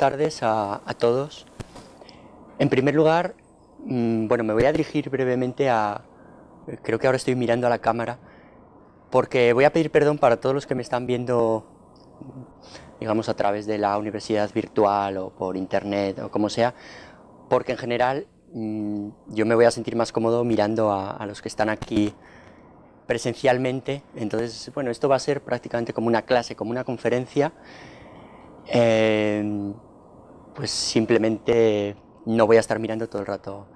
tardes a, todos. En primer lugar, mm, bueno, me voy a dirigir brevemente a, creo que ahora estoy mirando a la cámara, porque voy a pedir perdón para todos los que me están viendo, digamos, a través de la universidad virtual o por internet o como sea, porque en general mm, yo me voy a sentir más cómodo mirando a, los que están aquí presencialmente. Entonces, bueno, esto va a ser prácticamente como una clase, como una conferencia. Eh, pues simplemente no voy a estar mirando todo el rato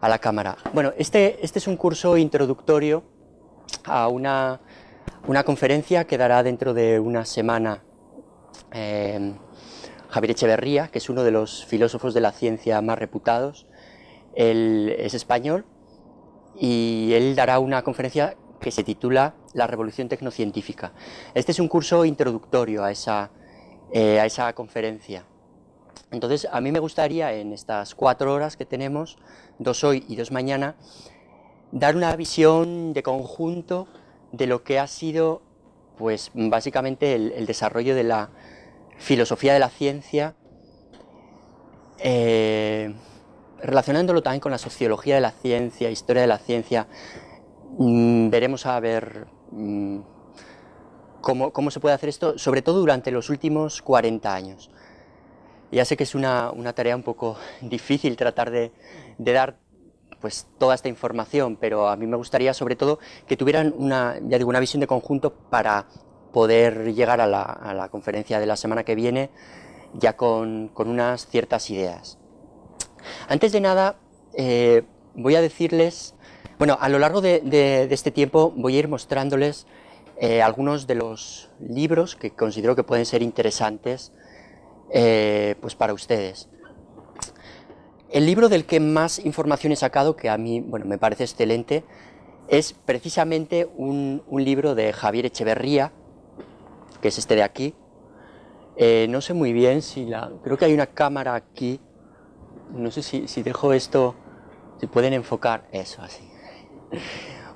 a la cámara. Bueno, este, este es un curso introductorio a una, conferencia que dará dentro de una semana eh, Javier Echeverría, que es uno de los filósofos de la ciencia más reputados. Él es español y él dará una conferencia que se titula La Revolución Tecnocientífica. Este es un curso introductorio a esa eh, conferencia. Entonces, a mí me gustaría en estas cuatro horas que tenemos, dos hoy y dos mañana, dar una visión de conjunto de lo que ha sido, pues básicamente, el, desarrollo de la filosofía de la ciencia, eh, relacionándolo también con la sociología de la ciencia, historia de la ciencia. Mm, veremos a ver mm, cómo, cómo se puede hacer esto, sobre todo durante los últimos 40 años. Ya sé que es una, tarea un poco difícil tratar de, dar pues toda esta información, pero a mí me gustaría sobre todo que tuvieran una, visión de conjunto para poder llegar a la, conferencia de la semana que viene ya con, unas ciertas ideas. Antes de nada, eh, voy a decirles, bueno, a lo largo de, este tiempo voy a ir mostrándoles eh, algunos de los libros que considero que pueden ser interesantes eh, pues para ustedes. El libro del que más información he sacado, que a mí bueno, me parece excelente, es precisamente un, libro de Javier Echeverría, que es este de aquí. Eh, no sé muy bien si la... Creo que hay una cámara aquí. No sé si, si dejo esto... Si pueden enfocar eso así.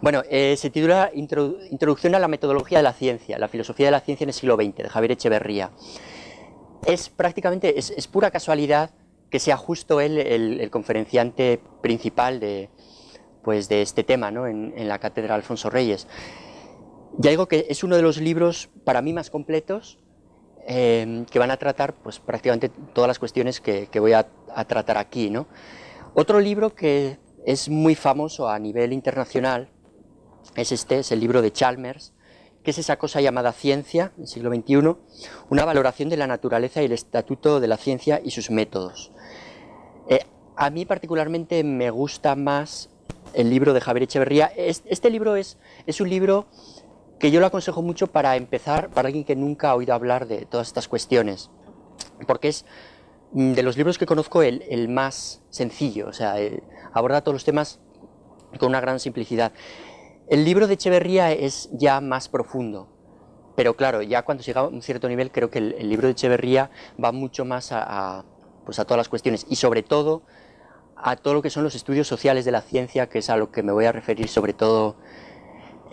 Bueno, eh, se titula Introducción a la metodología de la ciencia, la filosofía de la ciencia en el siglo XX, de Javier Echeverría es prácticamente, es, pura casualidad que sea justo él el, conferenciante principal de, pues, de este tema en, la Cátedra Alfonso Reyes. Ya digo que es uno de los libros para mí más completos em, que van a tratar pues, prácticamente todas las cuestiones que, voy a, tratar aquí. ¿no? Otro libro que es muy famoso a nivel internacional es este, es el libro de Chalmers, que es esa cosa llamada ciencia, en el siglo XXI, una valoración de la naturaleza y el estatuto de la ciencia y sus métodos. Eh, a mí particularmente me gusta más el libro de Javier Echeverría. Este, libro es, es un libro que yo lo aconsejo mucho para empezar, para alguien que nunca ha oído hablar de todas estas cuestiones, porque es mm, de los libros que conozco el, el más sencillo, o sea, eh, aborda todos los temas con una gran simplicidad. El libro de Echeverría es ya más profundo, pero claro, ya cuando llega a un cierto nivel creo que el, libro de Echeverría va mucho más a, pues a todas las cuestiones y sobre todo a todo lo que son los estudios sociales de la ciencia, que es a lo que me voy a referir sobre todo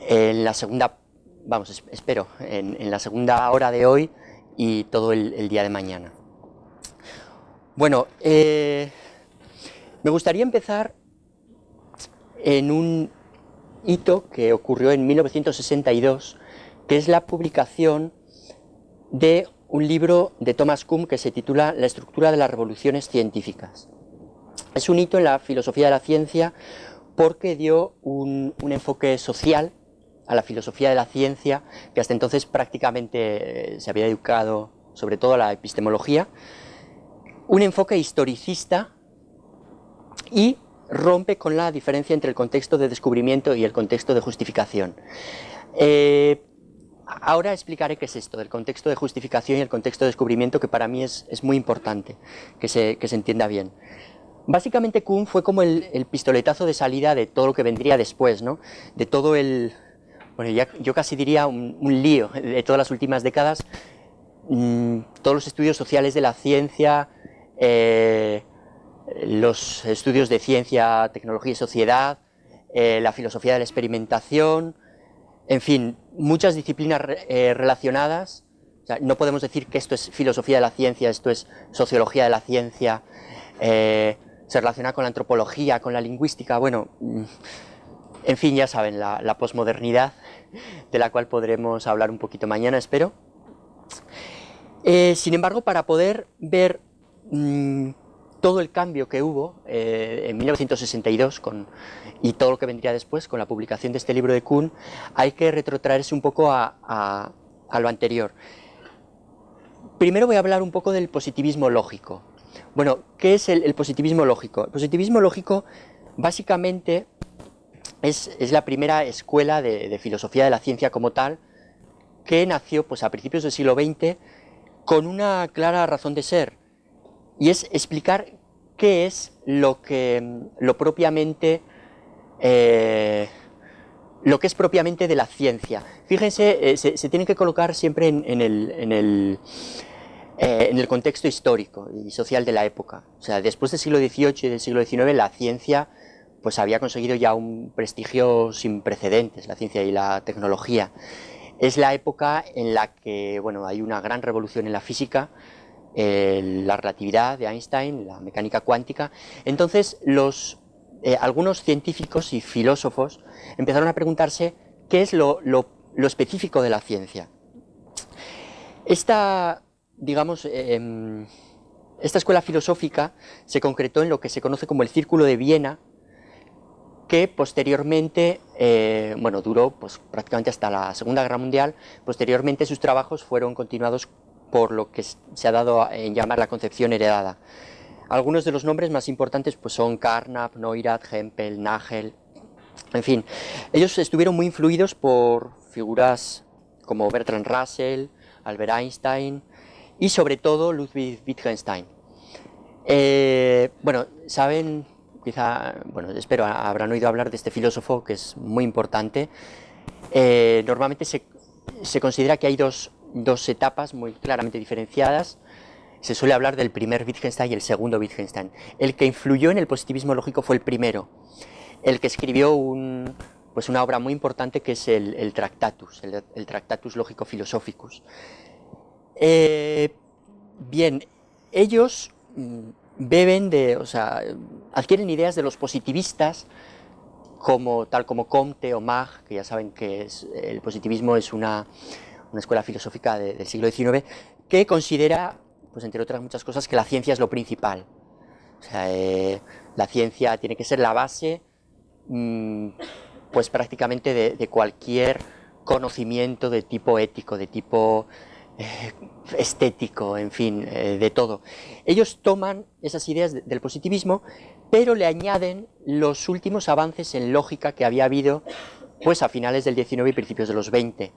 en la segunda, vamos, espero, en, la segunda hora de hoy y todo el, día de mañana. Bueno, eh, me gustaría empezar en un hito que ocurrió en 1962, que es la publicación de un libro de Thomas Kuhn que se titula La estructura de las revoluciones científicas. Es un hito en la filosofía de la ciencia porque dio un, enfoque social a la filosofía de la ciencia que hasta entonces prácticamente eh, se había educado sobre todo a la epistemología, un enfoque historicista y rompe con la diferencia entre el contexto de descubrimiento y el contexto de justificación. Eh, ahora explicaré qué es esto, del contexto de justificación y el contexto de descubrimiento, que para mí es, es muy importante que se, que se, entienda bien. Básicamente Kuhn fue como el, pistoletazo de salida de todo lo que vendría después, ¿no? de todo el, bueno, yo casi diría un, lío de todas las últimas décadas, mm, todos los estudios sociales de la ciencia, eh, los estudios de ciencia, tecnología y sociedad, eh, la filosofía de la experimentación, en fin, muchas disciplinas eh, relacionadas. no podemos decir que esto es filosofía de la ciencia, esto es sociología de la ciencia, eh, se relaciona con la antropología, con la lingüística, bueno, mm, en fin, ya saben, la, posmodernidad, de la cual podremos hablar un poquito mañana, espero. sin embargo, para poder ver mm, todo el cambio que hubo eh, en 1962 y todo lo que vendría después con la publicación de este libro de Kuhn, hay que retrotraerse un poco a, lo anterior. Primero voy a hablar un poco del positivismo lógico. Bueno, ¿qué es el, positivismo lógico? El positivismo lógico básicamente es, la primera escuela de, filosofía de la ciencia como tal que nació pues, a principios del siglo XX con una clara razón de ser y es explicar qué es lo que mm, lo propiamente eh, lo que es propiamente de la ciencia. Fíjense, eh, se, tiene que colocar siempre en, el, eh, en, el, contexto histórico y social de la época. O sea, después del siglo XVIII y del siglo XIX, la ciencia pues había conseguido ya un prestigio sin precedentes, la ciencia y la tecnología. Es la época en la que bueno, hay una gran revolución en la física, la relatividad de Einstein, la mecánica cuántica. Entonces, los, eh, algunos científicos y filósofos empezaron a preguntarse qué es lo, específico de la ciencia. Esta, digamos, em, esta escuela filosófica se concretó en lo que se conoce como el Círculo de Viena, que posteriormente, eh, bueno, duró pues, prácticamente hasta la Segunda Guerra Mundial, posteriormente sus trabajos fueron continuados por lo que se ha dado en llamar la concepción heredada. Algunos de los nombres más importantes pues, son Carnap, Neurath, Hempel, Nagel, en fin. Ellos estuvieron muy influidos por figuras como Bertrand Russell, Albert Einstein y sobre todo Ludwig Wittgenstein. Eh, bueno, saben, quizá, bueno, espero habrán oído hablar de este filósofo que es muy importante. Eh, normalmente se, se considera que hay dos dos etapas muy claramente diferenciadas. Se suele hablar del primer Wittgenstein y el segundo Wittgenstein. El que influyó en el positivismo lógico fue el primero, el que escribió un, pues una obra muy importante que es el, Tractatus, el, Tractatus Lógico Philosophicus. Eh, bien, ellos mm, beben de, o adquieren ideas de los positivistas, como, tal como Comte o Mach que ya saben que el positivismo es una una escuela filosófica del siglo XIX, que considera, pues entre otras muchas cosas, que la ciencia es lo principal. Eh, la ciencia tiene que ser la base, mm, pues prácticamente de, cualquier conocimiento de tipo ético, de tipo eh, estético, en fin, eh, de todo. Ellos toman esas ideas del positivismo, pero le añaden los últimos avances en lógica que había habido pues a finales del XIX y principios de los 20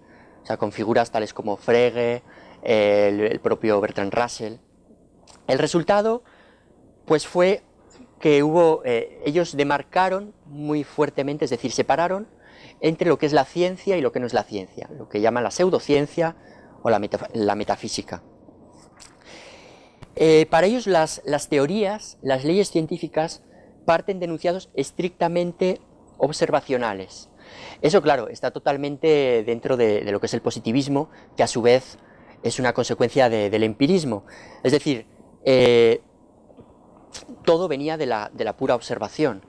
con figuras tales como Frege, el, propio Bertrand Russell. El resultado, pues fue que hubo, eh, ellos demarcaron muy fuertemente, es decir, separaron entre lo que es la ciencia y lo que no es la ciencia, lo que llaman la pseudociencia o la, metafísica. Eh, para ellos las, las teorías, las leyes científicas, parten de enunciados estrictamente observacionales, eso, claro, está totalmente dentro de, lo que es el positivismo, que a su vez es una consecuencia del empirismo. Es decir, eh, todo venía de la, pura observación.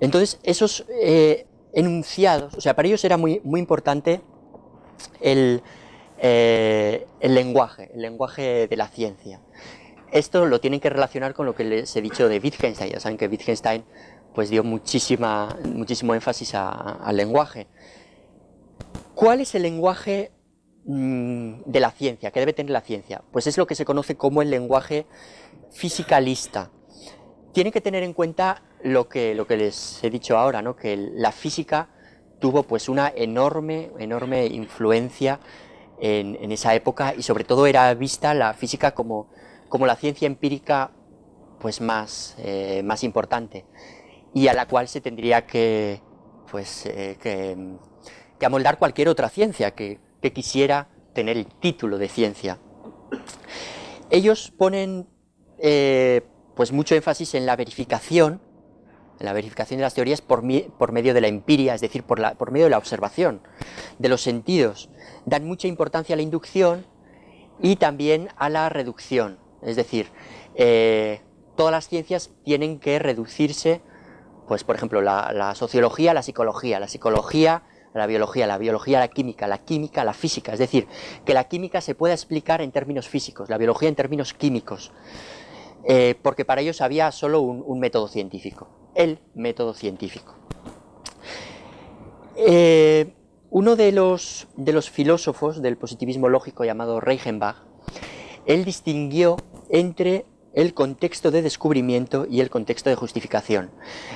Entonces, esos eh, enunciados, o sea, para ellos era muy, muy importante el, eh, el, lenguaje, el lenguaje de la ciencia. Esto lo tienen que relacionar con lo que les he dicho de Wittgenstein. Ya saben que Wittgenstein pues dio muchísima, muchísimo énfasis al lenguaje. ¿Cuál es el lenguaje mm, de la ciencia, ¿Qué debe tener la ciencia? Pues es lo que se conoce como el lenguaje fisicalista. Tiene que tener en cuenta lo que, lo que les he dicho ahora, ¿no? que la física tuvo pues una enorme, enorme influencia en, esa época y sobre todo era vista la física como, como la ciencia empírica pues más, eh, más importante y a la cual se tendría que, pues, eh, que, amoldar cualquier otra ciencia que, quisiera tener el título de ciencia. Ellos ponen eh, pues mucho énfasis en la verificación, en la verificación de las teorías por, medio de la empiria, es decir, por, medio de la observación, de los sentidos. Dan mucha importancia a la inducción y también a la reducción, es decir, eh, todas las ciencias tienen que reducirse pues por ejemplo, la, sociología, la psicología, la psicología, la biología, la biología, la química, la química, la física. Es decir, que la química se pueda explicar en términos físicos, la biología en términos químicos, eh, porque para ellos había solo un, método científico, el método científico. Eh, uno de los, de los filósofos del positivismo lógico llamado Reichenbach, él distinguió entre el contexto de descubrimiento y el contexto de justificación.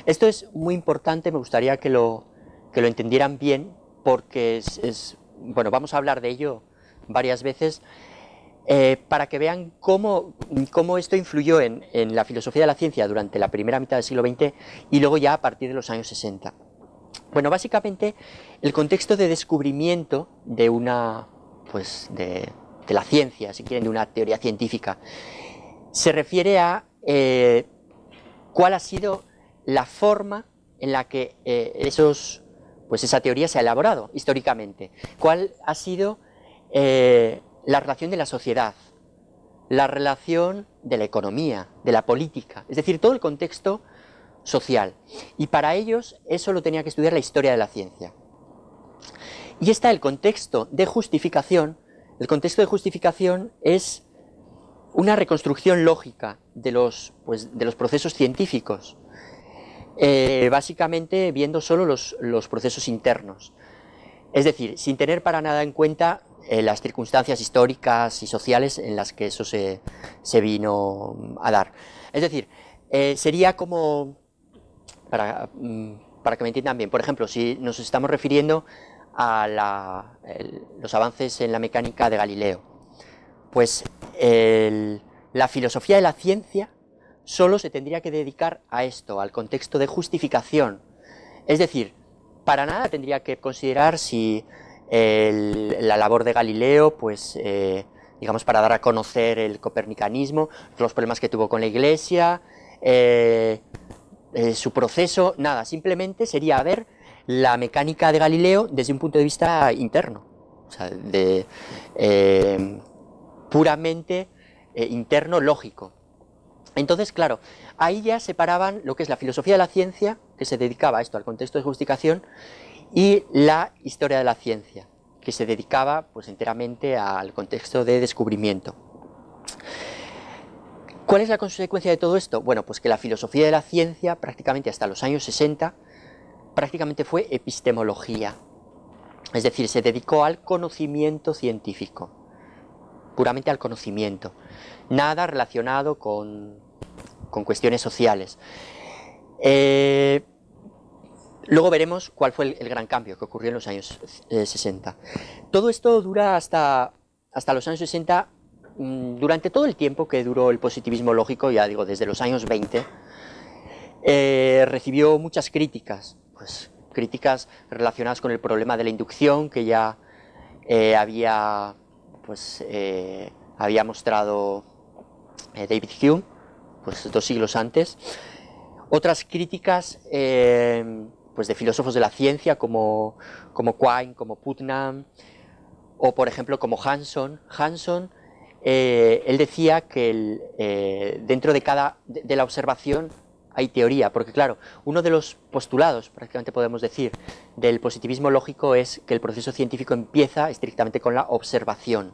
Esto es muy importante, me gustaría que lo, lo entendieran bien, porque es, bueno, vamos a hablar de ello varias veces, eh, para que vean cómo, esto influyó en, la filosofía de la ciencia durante la primera mitad del siglo XX y luego ya a partir de los años 60. Bueno, básicamente el contexto de descubrimiento de una, pues de, de la ciencia, si quieren, de una teoría científica, se refiere a eh, cuál ha sido la forma en la que eh, esos, pues esa teoría se ha elaborado históricamente, cuál ha sido eh, la relación de la sociedad, la relación de la economía, de la política, es decir, todo el contexto social. Y para ellos eso lo tenía que estudiar la historia de la ciencia. Y está el contexto de justificación. El contexto de justificación es una reconstrucción lógica de los, pues, de los procesos científicos, eh, básicamente viendo solo los, procesos internos. Es decir, sin tener para nada en cuenta eh, las circunstancias históricas y sociales en las que eso se, vino mm, a dar. Es decir, eh, sería como, mm, para, que me entiendan bien, por ejemplo, si nos estamos refiriendo a la, los avances en la mecánica de Galileo, pues la filosofía de la ciencia solo se tendría que dedicar a esto, al contexto de justificación. Es decir, para nada tendría que considerar si la labor de Galileo, pues, eh, digamos, para dar a conocer el copernicanismo, los problemas que tuvo con la Iglesia, eh, eh, su proceso, nada, simplemente sería ver la mecánica de Galileo desde un punto de vista interno, o sea, de puramente eh, interno lógico. Entonces, claro, ahí ya separaban lo que es la filosofía de la ciencia, que se dedicaba a esto, al contexto de justificación, y la historia de la ciencia, que se dedicaba pues enteramente al contexto de descubrimiento. ¿Cuál es la consecuencia de todo esto? Bueno, pues que la filosofía de la ciencia, prácticamente hasta los años 60, prácticamente fue epistemología, es decir, se dedicó al conocimiento científico puramente al conocimiento, nada relacionado con, cuestiones sociales. Eh, luego veremos cuál fue el, gran cambio que ocurrió en los años 60. Eh, todo esto dura hasta, hasta los años 60, mm, durante todo el tiempo que duró el positivismo lógico, ya digo, desde los años 20, eh, recibió muchas críticas, pues, críticas relacionadas con el problema de la inducción que ya había pues eh, había mostrado eh, David Hume, pues dos siglos antes. Otras críticas eh, pues de filósofos de la ciencia como, como Quine, como Putnam, o por ejemplo como Hanson. Hanson, él decía que dentro de cada de la observación hay teoría, porque claro, uno de los postulados, prácticamente podemos decir, del positivismo lógico es que el proceso científico empieza estrictamente con la observación.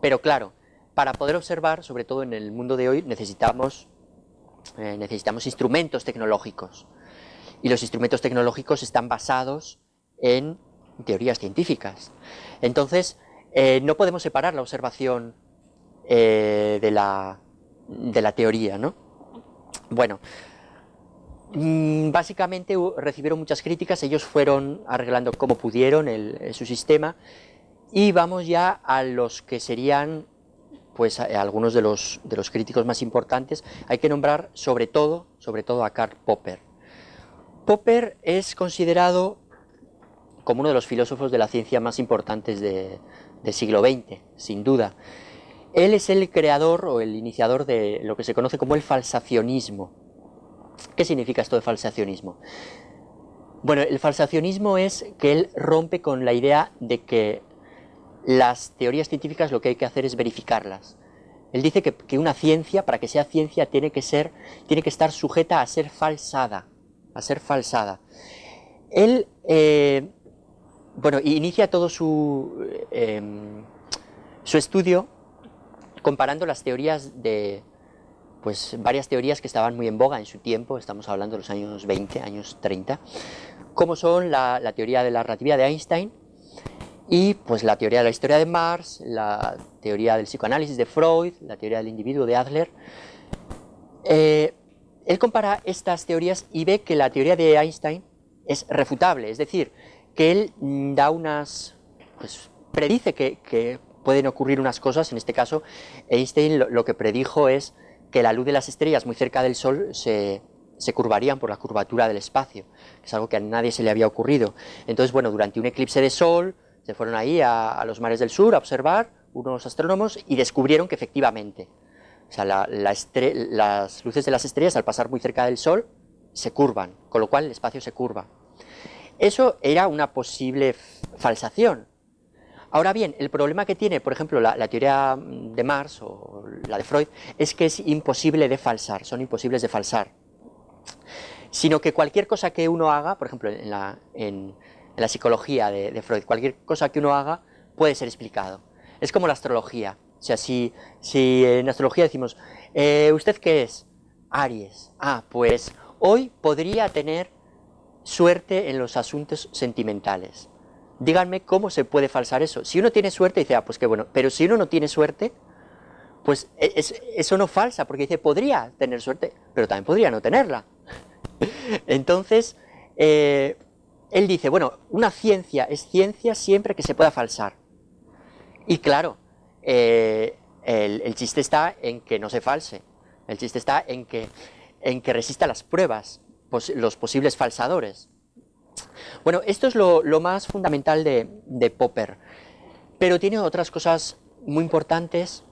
Pero claro, para poder observar, sobre todo en el mundo de hoy, necesitamos, eh, necesitamos instrumentos tecnológicos. Y los instrumentos tecnológicos están basados en teorías científicas. Entonces, eh, no podemos separar la observación eh, de, la, de la teoría, ¿no? Bueno, mm, básicamente recibieron muchas críticas, ellos fueron arreglando como pudieron su sistema y vamos ya a los que serían pues algunos de los, de los críticos más importantes. Hay que nombrar sobre todo, sobre todo a Karl Popper. Popper es considerado como uno de los filósofos de la ciencia más importantes del siglo XX, sin duda. Él es el creador o el iniciador de lo que se conoce como el falsacionismo. ¿Qué significa esto de falsacionismo? Bueno, el falsacionismo es que él rompe con la idea de que las teorías científicas lo que hay que hacer es verificarlas. Él dice que, una ciencia, para que sea ciencia, tiene que ser, tiene que estar sujeta a ser falsada, a ser falsada. Él, eh, bueno, inicia todo su, eh, su estudio comparando las teorías de, pues varias teorías que estaban muy en boga en su tiempo, estamos hablando de los años 20, años 30, como son la, teoría de la relatividad de Einstein y pues la teoría de la historia de Marx, la teoría del psicoanálisis de Freud, la teoría del individuo de Adler. Eh, él compara estas teorías y ve que la teoría de Einstein es refutable, es decir, que él da unas, pues predice que pueden ocurrir unas cosas, en este caso Einstein lo, que predijo es que la luz de las estrellas muy cerca del Sol se, curvarían por la curvatura del espacio, es algo que a nadie se le había ocurrido. Entonces, bueno, durante un eclipse de Sol se fueron ahí a, los mares del sur a observar unos astrónomos y descubrieron que efectivamente, o sea, las luces de las estrellas al pasar muy cerca del Sol se curvan, con lo cual el espacio se curva. Eso era una posible falsación, Ahora bien, el problema que tiene, por ejemplo, la, teoría mm, de Marx o la de Freud, es que es imposible de falsar, son imposibles de falsar. Sino que cualquier cosa que uno haga, por ejemplo, en la, psicología de, Freud, cualquier cosa que uno haga puede ser explicado. Es como la astrología. O sea, si, si en astrología decimos, eh, ¿usted qué es? Aries. Ah, pues hoy podría tener suerte en los asuntos sentimentales díganme cómo se puede falsar eso. Si uno tiene suerte, dice, ah, pues qué bueno. Pero si uno no tiene suerte, pues e, eso no falsa, porque dice, podría tener suerte, pero también podría no tenerla. Entonces, eh, él dice, bueno, una ciencia es ciencia siempre que se pueda falsar. Y claro, eh, el, chiste está en que no se false. El chiste está en que, en que resista las pruebas, los posibles falsadores. Bueno, esto es lo, más fundamental de, Popper, pero tiene otras cosas muy importantes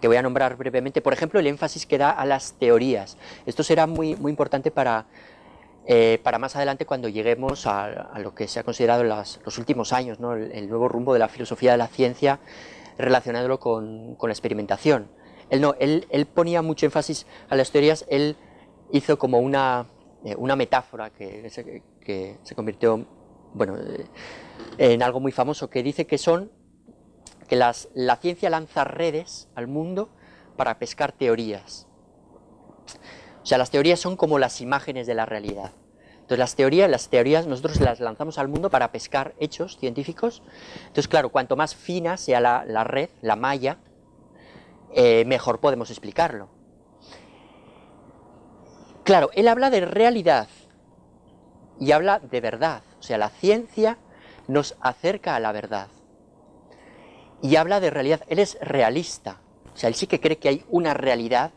que voy a nombrar brevemente. Por ejemplo, el énfasis que da a las teorías. Esto será muy, importante para, eh, para más adelante cuando lleguemos a, lo que se ha considerado en los últimos años, el, nuevo rumbo de la filosofía de la ciencia relacionándolo con, la experimentación. Él no, él ponía mucho énfasis a las teorías, él hizo como una eh, una metáfora que se, que se convirtió bueno, eh, en algo muy famoso, que dice que son que las, la ciencia lanza redes al mundo para pescar teorías. O sea, las teorías son como las imágenes de la realidad. Entonces las teorías, las teorías nosotros las lanzamos al mundo para pescar hechos científicos. Entonces, claro, cuanto más fina sea la, red, la malla, eh, mejor podemos explicarlo. Claro, él habla de realidad y habla de verdad. O sea, la ciencia nos acerca a la verdad. Y habla de realidad. Él es realista. O sea, él sí que cree que hay una realidad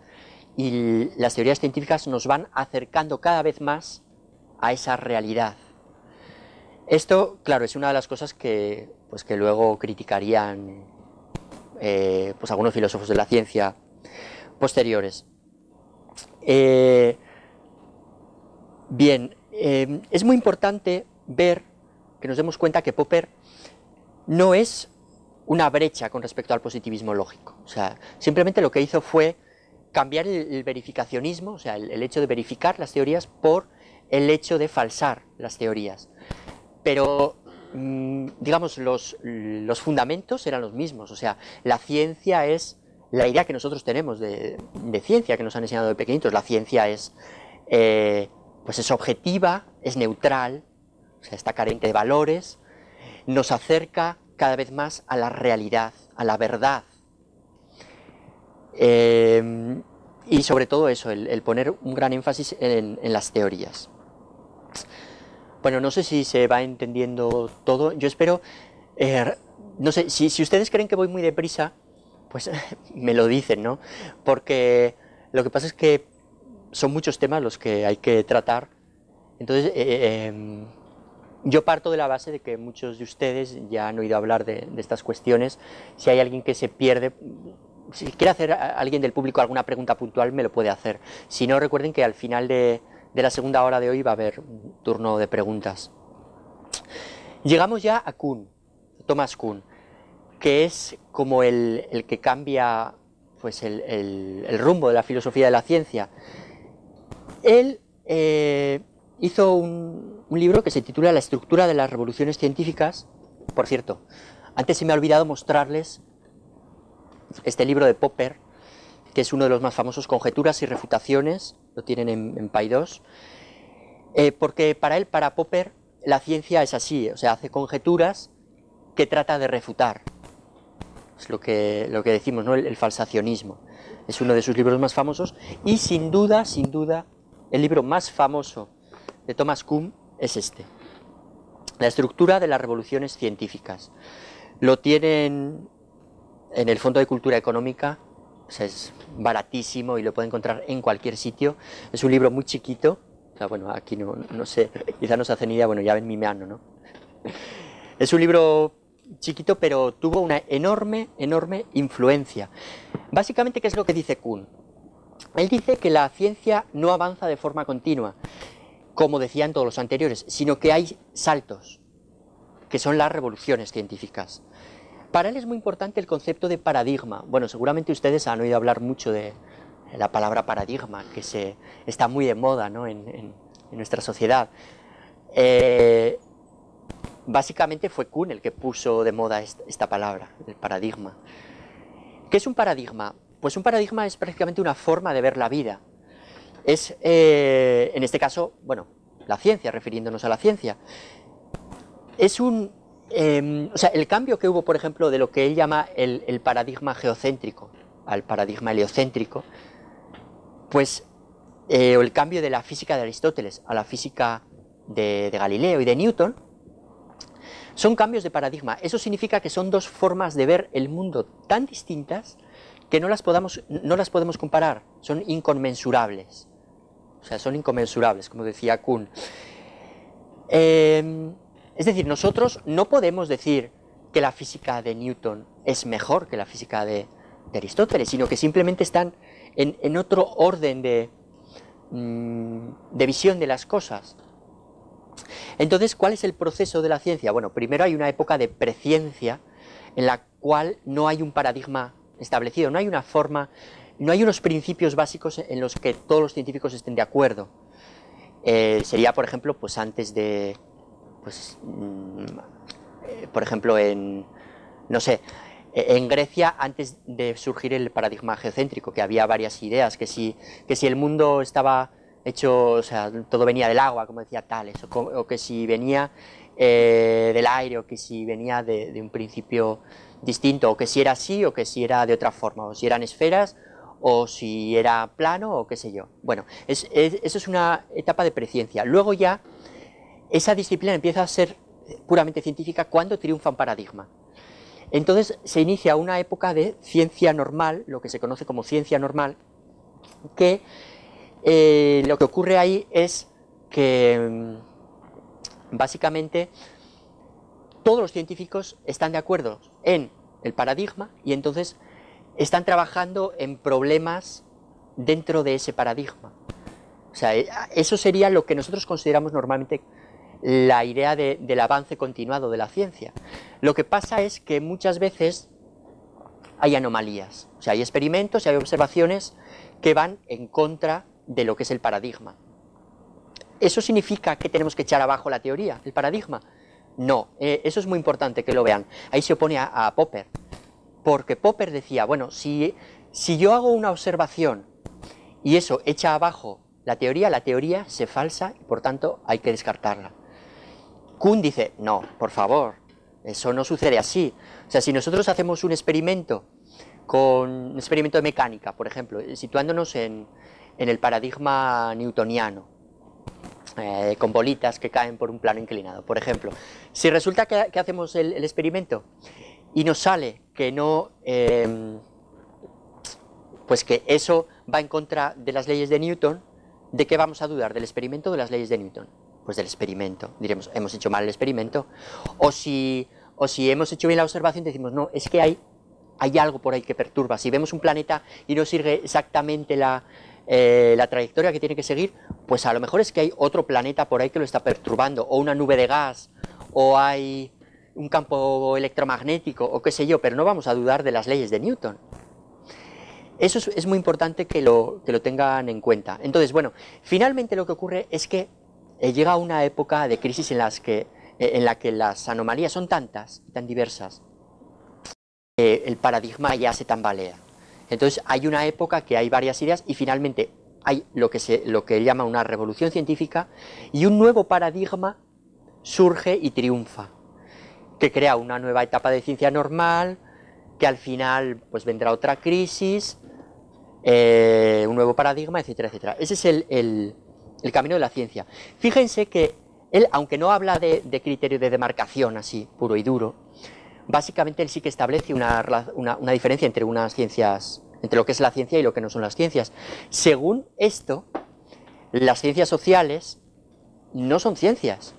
y las teorías científicas nos van acercando cada vez más a esa realidad. Esto, claro, es una de las cosas que, pues, que luego criticarían eh, pues, algunos filósofos de la ciencia posteriores. Eh, Bien, eh, es muy importante ver que nos demos cuenta que Popper no es una brecha con respecto al positivismo lógico. O sea, simplemente lo que hizo fue cambiar el, verificacionismo, o sea, el, hecho de verificar las teorías por el hecho de falsar las teorías. Pero, mm, digamos, los, fundamentos eran los mismos. O sea, la ciencia es la idea que nosotros tenemos de, ciencia, que nos han enseñado de pequeñitos. La ciencia es... Eh, pues es objetiva, es neutral, o sea, está carente de valores, nos acerca cada vez más a la realidad, a la verdad. Em, y sobre todo eso, el, poner un gran énfasis en, las teorías. Bueno, no sé si se va entendiendo todo. Yo espero. Eh, no sé, si, si, ustedes creen que voy muy deprisa, pues me lo dicen, ¿no? Porque lo que pasa es que son muchos temas los que hay que tratar. Entonces, eh, eh, em, yo parto de la base de que muchos de ustedes ya han oído hablar de, estas cuestiones. Si hay alguien que se pierde, si quiere hacer alguien del público alguna pregunta puntual, me lo puede hacer. Si no, recuerden que al final de, de la segunda hora de hoy va a haber un turno de preguntas. Llegamos ya a Kuhn, Thomas Kuhn, que es como el, que cambia pues el rumbo de la filosofía de la ciencia. Él eh, hizo un, libro que se titula La estructura de las revoluciones científicas. Por cierto, antes se me ha olvidado mostrarles este libro de Popper, que es uno de los más famosos, Conjeturas y Refutaciones, lo tienen en, en PAI 2, eh, porque para él, para Popper, la ciencia es así, o sea, hace conjeturas que trata de refutar. Es lo que, lo que decimos, ¿no? el falsacionismo. Es uno de sus libros más famosos y sin duda, sin duda, el libro más famoso de Thomas Kuhn es este, La estructura de las revoluciones científicas. Lo tienen en el Fondo de Cultura Económica, es baratísimo y lo pueden encontrar en cualquier sitio. Es un libro muy chiquito, bueno, aquí no, no sé, quizá no se hacen idea, bueno, ya ven mi mano, ¿no? Es un libro chiquito, pero tuvo una enorme, enorme influencia. Básicamente, ¿qué es lo que dice Kuhn? Él dice que la ciencia no avanza de forma continua, como decían todos los anteriores, sino que hay saltos, que son las revoluciones científicas. Para él es muy importante el concepto de paradigma. Bueno, seguramente ustedes han oído hablar mucho de la palabra paradigma, que se, está muy de moda en, nuestra sociedad. Eh, básicamente fue Kuhn el que puso de moda esta, esta palabra, el paradigma. ¿Qué es un paradigma? Pues un paradigma es prácticamente una forma de ver la vida. Es, eh, en este caso, bueno, la ciencia, refiriéndonos a la ciencia. Es un, em, o sea, el cambio que hubo, por ejemplo, de lo que él llama el, paradigma geocéntrico al paradigma heliocéntrico, pues, eh, o el cambio de la física de Aristóteles a la física de Galileo y de Newton, son cambios de paradigma. Eso significa que son dos formas de ver el mundo tan distintas que no las, no las podemos comparar, son inconmensurables. O sea, son inconmensurables, como decía Kuhn. Em, es decir, nosotros no podemos decir que la física de Newton es mejor que la física de, Aristóteles, sino que simplemente están en, en otro orden de, mm, de visión de las cosas. Entonces, ¿cuál es el proceso de la ciencia? Bueno, primero hay una época de preciencia en la cual no hay un paradigma establecido, no hay una forma, no hay unos principios básicos en los que todos los científicos estén de acuerdo. Eh, sería, por ejemplo, pues antes de, pues, mm, por ejemplo, en, no sé, en Grecia antes de surgir el paradigma geocéntrico, que había varias ideas, que si, que si el mundo estaba hecho, o sea, todo venía del agua, como decía Tales, o, que si venía eh, del aire, o que si venía de, de un principio distinto, o que si era así o que si era de otra forma, o si eran esferas o si era plano o qué sé yo. Bueno, eso es una etapa de preciencia. Luego ya esa disciplina empieza a ser puramente científica cuando triunfa un paradigma. Entonces se inicia una época de ciencia normal, lo que se conoce como ciencia normal, que eh, lo que ocurre ahí es que mm, básicamente todos los científicos están de acuerdo en el paradigma y entonces están trabajando en problemas dentro de ese paradigma. O sea, eh, eso sería lo que nosotros consideramos normalmente la idea del avance continuado de la ciencia. Lo que pasa es que muchas veces hay anomalías, o sea, hay experimentos y hay observaciones que van en contra de lo que es el paradigma. Eso significa que tenemos que echar abajo la teoría, el paradigma, no, eh, eso es muy importante que lo vean. Ahí se opone a, Popper, porque Popper decía, bueno, si, yo hago una observación y eso echa abajo la teoría, la teoría se falsa y por tanto hay que descartarla. Kuhn dice, no, por favor, eso no sucede así. O sea, si nosotros hacemos un experimento con experimento de mecánica, por ejemplo, situándonos en el paradigma newtoniano, eh, con bolitas que caen por un plano inclinado. Por ejemplo, si resulta que, hacemos el, experimento y nos sale que no, em, pues que eso va en contra de las leyes de Newton, ¿de qué vamos a dudar? ¿Del experimento o de las leyes de Newton? Pues del experimento. Diremos, hemos hecho mal el experimento. O si, o si hemos hecho bien la observación, decimos, no, es que hay, hay algo por ahí que perturba. Si vemos un planeta y no sirve exactamente la, eh, la trayectoria que tiene que seguir, pues a lo mejor es que hay otro planeta por ahí que lo está perturbando, o una nube de gas, o hay un campo electromagnético, o qué sé yo, pero no vamos a dudar de las leyes de Newton. Eso es, muy importante que lo, lo tengan en cuenta. Entonces, bueno, finalmente lo que ocurre es que eh, llega una época de crisis en, las que, eh, en la que las anomalías son tantas y tan diversas, que el paradigma ya se tambalea. Entonces hay una época que hay varias ideas y finalmente hay lo que, se, lo que llama una revolución científica y un nuevo paradigma surge y triunfa, que crea una nueva etapa de ciencia normal, que al final pues vendrá otra crisis, eh, un nuevo paradigma, etcétera, etcétera. Ese es el, camino de la ciencia. Fíjense que él, aunque no habla de, de criterio de demarcación así, puro y duro, básicamente él sí que establece una, diferencia entre unas ciencias, entre lo que es la ciencia y lo que no son las ciencias. Según esto, las ciencias sociales no son ciencias,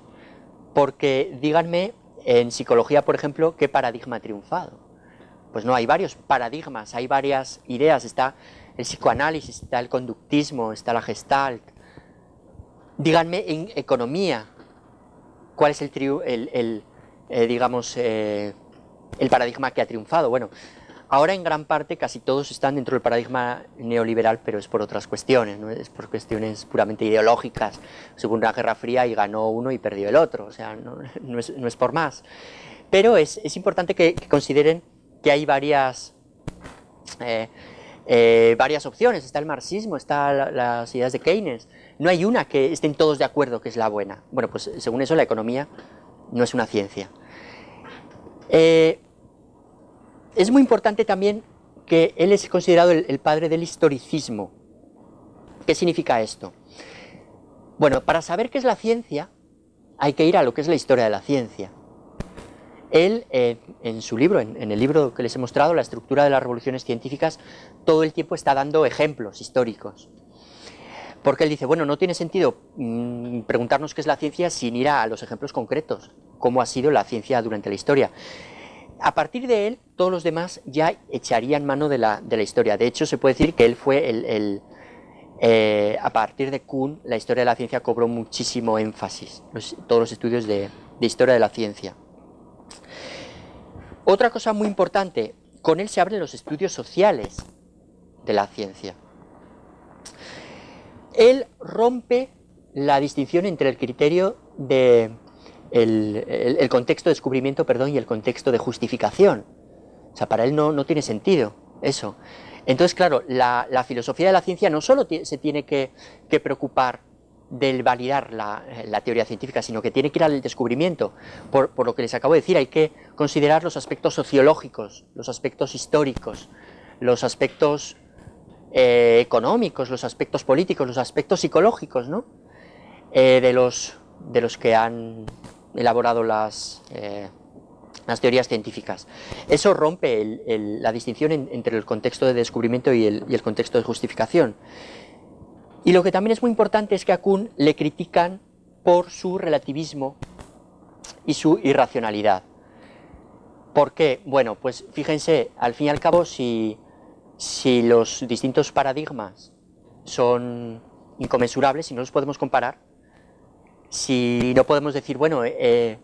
porque díganme en psicología, por ejemplo, qué paradigma ha triunfado. Pues no, hay varios paradigmas, hay varias ideas, está el psicoanálisis, está el conductismo, está la gestalt. Díganme en economía, cuál es el, el, el eh, digamos, eh, el paradigma que ha triunfado. Bueno, ahora en gran parte casi todos están dentro del paradigma neoliberal, pero es por otras cuestiones, ¿no? es por cuestiones puramente ideológicas. Según la Guerra Fría y ganó uno y perdió el otro, o sea, no, es, por más. Pero es, importante que, consideren que hay varias... Eh, eh, varias opciones, está el marxismo, está las ideas de Keynes, no hay una que estén todos de acuerdo que es la buena. Bueno, pues según eso la economía no es una ciencia. Eh, es muy importante también que él es considerado el, padre del historicismo. ¿Qué significa esto? Bueno, para saber qué es la ciencia, hay que ir a lo que es la historia de la ciencia. Él, eh, en su libro, en, el libro que les he mostrado, La estructura de las revoluciones científicas, todo el tiempo está dando ejemplos históricos. Porque él dice, bueno, no tiene sentido mm, preguntarnos qué es la ciencia sin ir a los ejemplos concretos, cómo ha sido la ciencia durante la historia. A partir de él, todos los demás ya echarían mano de la, historia. De hecho, se puede decir que él fue el... Eh, a partir de Kuhn, la historia de la ciencia cobró muchísimo énfasis, todos los estudios de, de historia de la ciencia. Otra cosa muy importante, con él se abren los estudios sociales de la ciencia él rompe la distinción entre el criterio de el, el, contexto de descubrimiento, perdón, y el contexto de justificación. O sea, para él no, tiene sentido eso. Entonces, claro, la, filosofía de la ciencia no solo se tiene que, preocupar del validar la, teoría científica, sino que tiene que ir al descubrimiento. Por, por, lo que les acabo de decir, hay que considerar los aspectos sociológicos, los aspectos históricos, los aspectos eh, económicos, los aspectos políticos, los aspectos psicológicos, ¿no? Eh, de, los, de los que han elaborado las, eh, las teorías científicas. Eso rompe la distinción entre el contexto de descubrimiento y el, y el, contexto de justificación. Y lo que también es muy importante es que a Kuhn le critican por su relativismo y su irracionalidad. ¿Por qué? Bueno, pues fíjense, al fin y al cabo, si si los distintos paradigmas son inconmensurables, si no los podemos comparar, si no podemos decir, bueno, eh,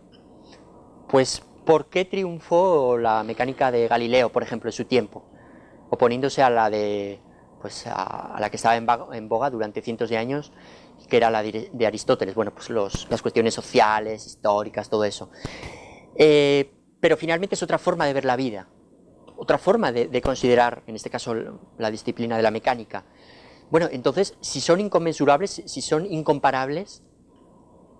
pues ¿por qué triunfó la mecánica de Galileo, por ejemplo, en su tiempo? Oponiéndose a la de pues a, la que estaba en, boga durante cientos de años, que era la de, Aristóteles. Bueno, pues los, las cuestiones sociales, históricas, todo eso. Eh, pero finalmente es otra forma de ver la vida otra forma de, considerar, en este caso, la disciplina de la mecánica. Bueno, entonces, si son inconmensurables, si son incomparables,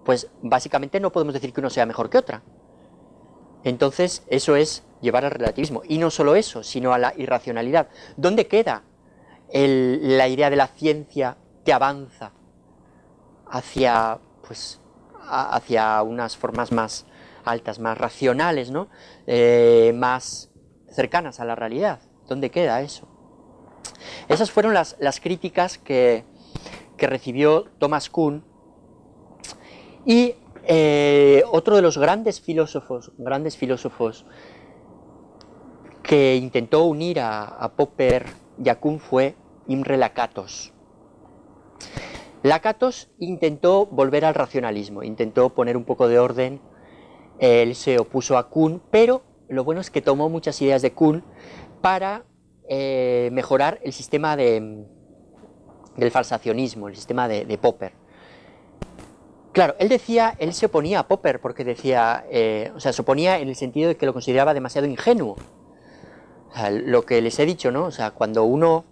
pues básicamente no podemos decir que uno sea mejor que otra. Entonces, eso es llevar al relativismo. Y no solo eso, sino a la irracionalidad. ¿Dónde queda la idea de la ciencia que avanza hacia, pues, hacia unas formas más altas, más racionales, ¿no? Eh, más cercanas a la realidad. ¿Dónde queda eso? Esas fueron las, críticas que, recibió Thomas Kuhn y eh, otro de los grandes filósofos, grandes filósofos que intentó unir a, a Popper y a Kuhn fue Imre Lakatos. Lakatos intentó volver al racionalismo, intentó poner un poco de orden, él se opuso a Kuhn, pero lo bueno es que tomó muchas ideas de Kuhn para eh, mejorar el sistema de, del falsacionismo, el sistema de, Popper. Claro, él decía, él se oponía a Popper porque decía, eh, o sea, se oponía en el sentido de que lo consideraba demasiado ingenuo. lo que les he dicho, ¿no? O sea, cuando uno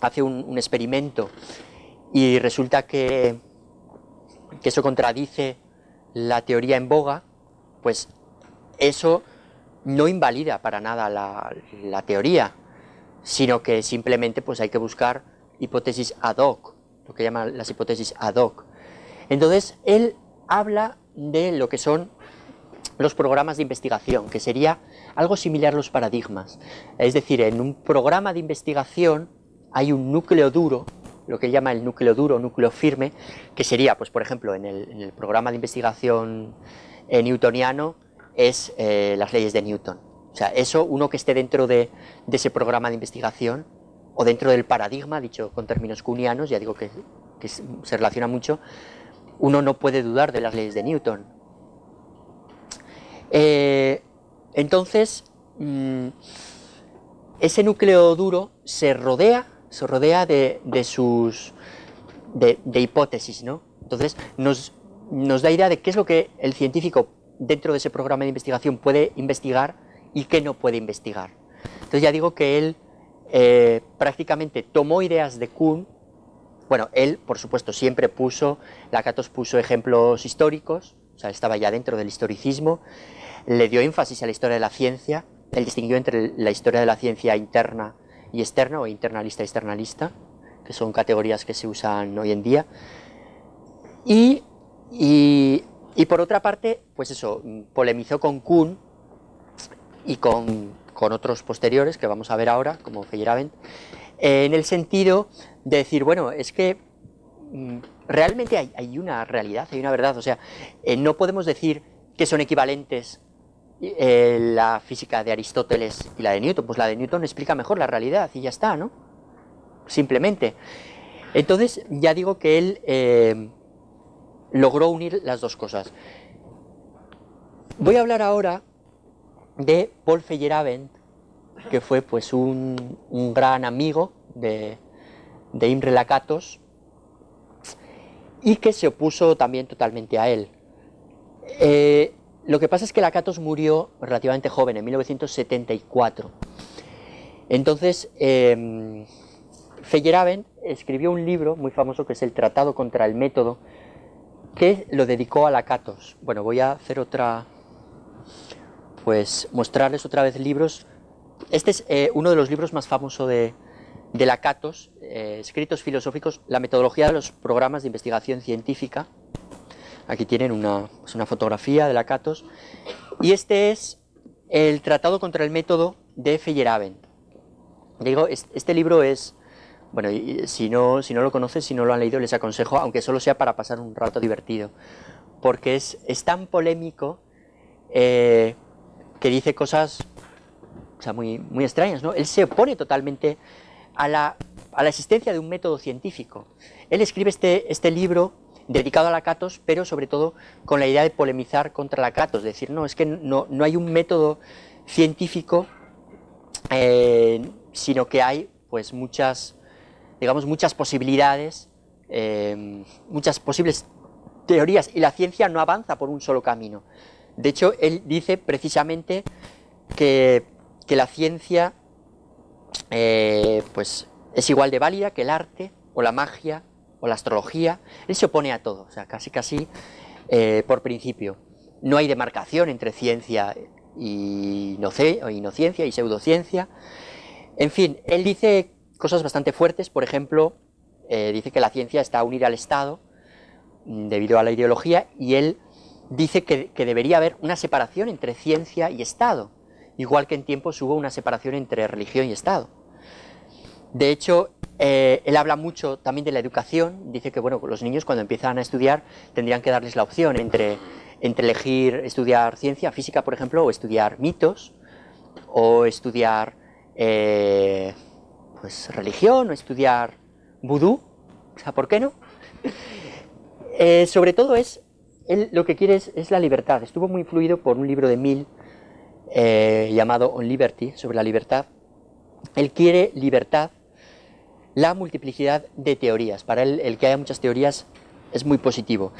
hace un, un experimento y resulta que, que eso contradice la teoría en boga, pues eso no invalida para nada la, teoría, sino que simplemente pues hay que buscar hipótesis ad hoc, lo que llaman las hipótesis ad hoc. Entonces, él habla de lo que son los programas de investigación, que sería algo similar a los paradigmas. Es decir, en un programa de investigación hay un núcleo duro, lo que llama el núcleo duro, núcleo firme, que sería, pues por ejemplo, en el programa de investigación newtoniano, es eh, las leyes de Newton. O sea, eso, uno que esté dentro de, ese programa de investigación o dentro del paradigma, dicho con términos cunianos, ya digo que, se relaciona mucho, uno no puede dudar de las leyes de Newton. Eh, entonces, mm, ese núcleo duro se rodea, se rodea de, sus de, hipótesis, ¿no? Entonces, nos, nos da idea de qué es lo que el científico dentro de ese programa de investigación puede investigar y qué no puede investigar. Entonces ya digo que él eh, prácticamente tomó ideas de Kuhn, bueno, él por supuesto siempre puso, Lakatos puso ejemplos históricos, o sea, estaba ya dentro del historicismo, le dio énfasis a la historia de la ciencia, él distinguió entre la historia de la ciencia interna y externa, o internalista y externalista, que son categorías que se usan hoy en día, y, y y por otra parte, pues eso, mm, polemizó con Kuhn y con, otros posteriores que vamos a ver ahora, como Feyerabend, eh, en el sentido de decir, bueno, es que mm, realmente hay, una realidad, hay una verdad, o sea, eh, no podemos decir que son equivalentes eh, la física de Aristóteles y la de Newton, pues la de Newton explica mejor la realidad y ya está, ¿no? Simplemente. Entonces, ya digo que él logró unir las dos cosas. Voy a hablar ahora de Paul Feyerabend, que fue pues un, gran amigo de, Imre Lakatos y que se opuso también totalmente a él. Eh, lo que pasa es que Lakatos murió relativamente joven, en 1974. Entonces, em, Feyerabend escribió un libro muy famoso que es El Tratado contra el Método, que lo dedicó a Lacatos. Bueno, voy a hacer otra, pues mostrarles otra vez libros. Este es eh, uno de los libros más famosos de, de Lacatos, eh, escritos filosóficos, la metodología de los programas de investigación científica. Aquí tienen una, pues, una fotografía de Lacatos. Y este es el Tratado contra el Método de Feyerabend. Digo, este libro es bueno, si no, si no lo conoces, si no lo han leído, les aconsejo, aunque solo sea para pasar un rato divertido, porque es, tan polémico eh, que dice cosas muy, muy extrañas. Él se opone totalmente a la, existencia de un método científico. Él escribe este, este libro dedicado a la Catos, pero sobre todo con la idea de polemizar contra la Catos, decir, no, es que no, no hay un método científico, eh, sino que hay pues muchas digamos, muchas posibilidades, eh, muchas posibles teorías, y la ciencia no avanza por un solo camino. De hecho, él dice precisamente que, la ciencia eh, pues, es igual de válida que el arte, o la magia, o la astrología. Él se opone a todo, o sea, casi casi eh, por principio. No hay demarcación entre ciencia y no inocencia y pseudociencia. En fin, él dice cosas bastante fuertes, por ejemplo, eh, dice que la ciencia está unida al Estado mm, debido a la ideología y él dice que, debería haber una separación entre ciencia y Estado, igual que en tiempos hubo una separación entre religión y Estado. De hecho, eh, él habla mucho también de la educación, dice que bueno, los niños cuando empiezan a estudiar tendrían que darles la opción entre, entre elegir estudiar ciencia, física por ejemplo, o estudiar mitos, o estudiar eh, pues, religión o estudiar vudú, o sea, ¿por qué no? Eh, sobre todo es, él lo que quiere es, la libertad. Estuvo muy influido por un libro de Mill eh, llamado On Liberty, sobre la libertad. Él quiere libertad, la multiplicidad de teorías. Para él, el que haya muchas teorías es muy positivo.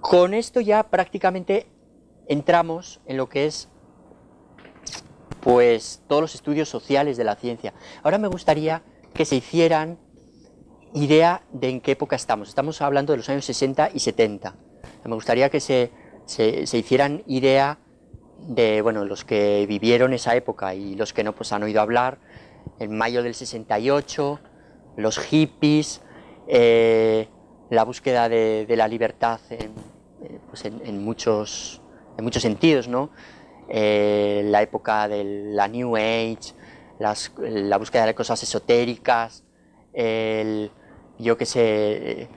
Con esto ya prácticamente entramos en lo que es pues todos los estudios sociales de la ciencia. Ahora me gustaría que se hicieran idea de en qué época estamos. Estamos hablando de los años 60 y 70. Me gustaría que se, hicieran idea de bueno, los que vivieron esa época y los que no pues, han oído hablar. En mayo del 68, los hippies, eh, la búsqueda de, la libertad eh, pues, en, muchos, en muchos sentidos, ¿no? Eh, la época de la New Age, la búsqueda de cosas esotéricas, yo que sé,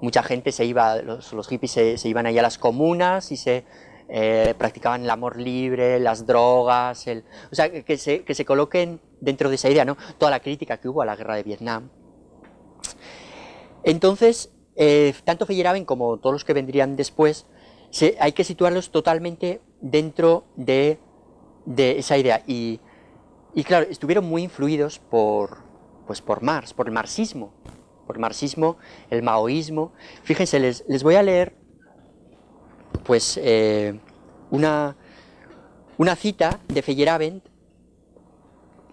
mucha gente se iba, los, hippies se, iban ahí a las comunas y se eh, practicaban el amor libre, las drogas, o sea, que se, coloquen dentro de esa idea, ¿no? Toda la crítica que hubo a la guerra de Vietnam. Entonces, eh, tanto Feyerabend como todos los que vendrían después hay que situarlos totalmente dentro de, esa idea. Y, claro, estuvieron muy influidos por, pues por Marx, por el marxismo, por el marxismo, el maoísmo. Fíjense, les, voy a leer pues eh, una, cita de Feyerabend,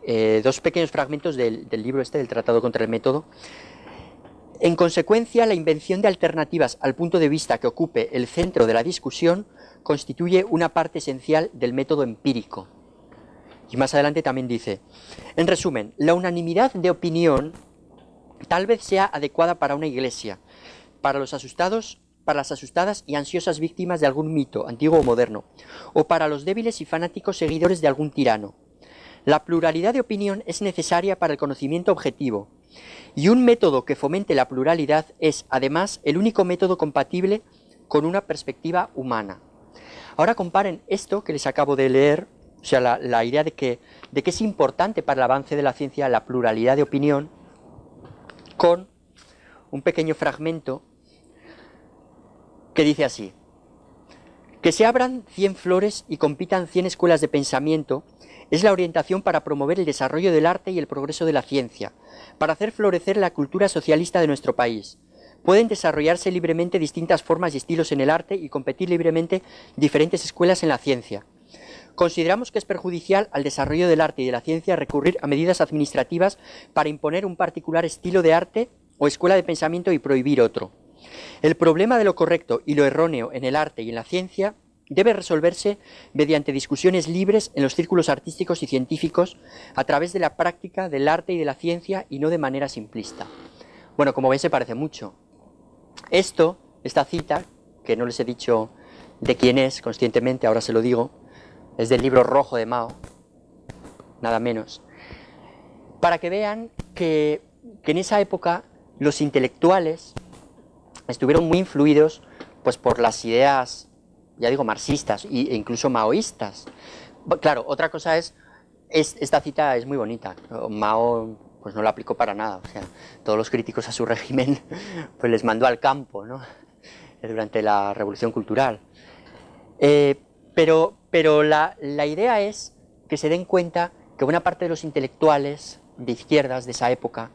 eh, dos pequeños fragmentos del, del libro este, del Tratado contra el Método, en consecuencia, la invención de alternativas al punto de vista que ocupe el centro de la discusión constituye una parte esencial del método empírico. Y más adelante también dice, en resumen, la unanimidad de opinión tal vez sea adecuada para una iglesia, para los asustados, para las asustadas y ansiosas víctimas de algún mito, antiguo o moderno, o para los débiles y fanáticos seguidores de algún tirano, la pluralidad de opinión es necesaria para el conocimiento objetivo, y un método que fomente la pluralidad es, además, el único método compatible con una perspectiva humana. Ahora comparen esto que les acabo de leer, o sea, la, idea de que, de que es importante para el avance de la ciencia la pluralidad de opinión, con un pequeño fragmento que dice así, que se abran 100 flores y compitan 100 escuelas de pensamiento es la orientación para promover el desarrollo del arte y el progreso de la ciencia, para hacer florecer la cultura socialista de nuestro país. Pueden desarrollarse libremente distintas formas y estilos en el arte y competir libremente diferentes escuelas en la ciencia. Consideramos que es perjudicial al desarrollo del arte y de la ciencia recurrir a medidas administrativas para imponer un particular estilo de arte o escuela de pensamiento y prohibir otro. El problema de lo correcto y lo erróneo en el arte y en la ciencia debe resolverse mediante discusiones libres en los círculos artísticos y científicos a través de la práctica del arte y de la ciencia y no de manera simplista. Bueno, como veis se parece mucho. Esto, esta cita, que no les he dicho de quién es conscientemente, ahora se lo digo, es del libro rojo de Mao, nada menos, para que vean que, en esa época los intelectuales estuvieron muy influidos pues por las ideas ya digo, marxistas e incluso maoístas. Claro, otra cosa es, es esta cita es muy bonita, Mao pues no la aplicó para nada, o sea, todos los críticos a su régimen pues les mandó al campo, eh, durante la revolución cultural. Eh, pero pero la, la idea es que se den cuenta que buena parte de los intelectuales de izquierdas de esa época,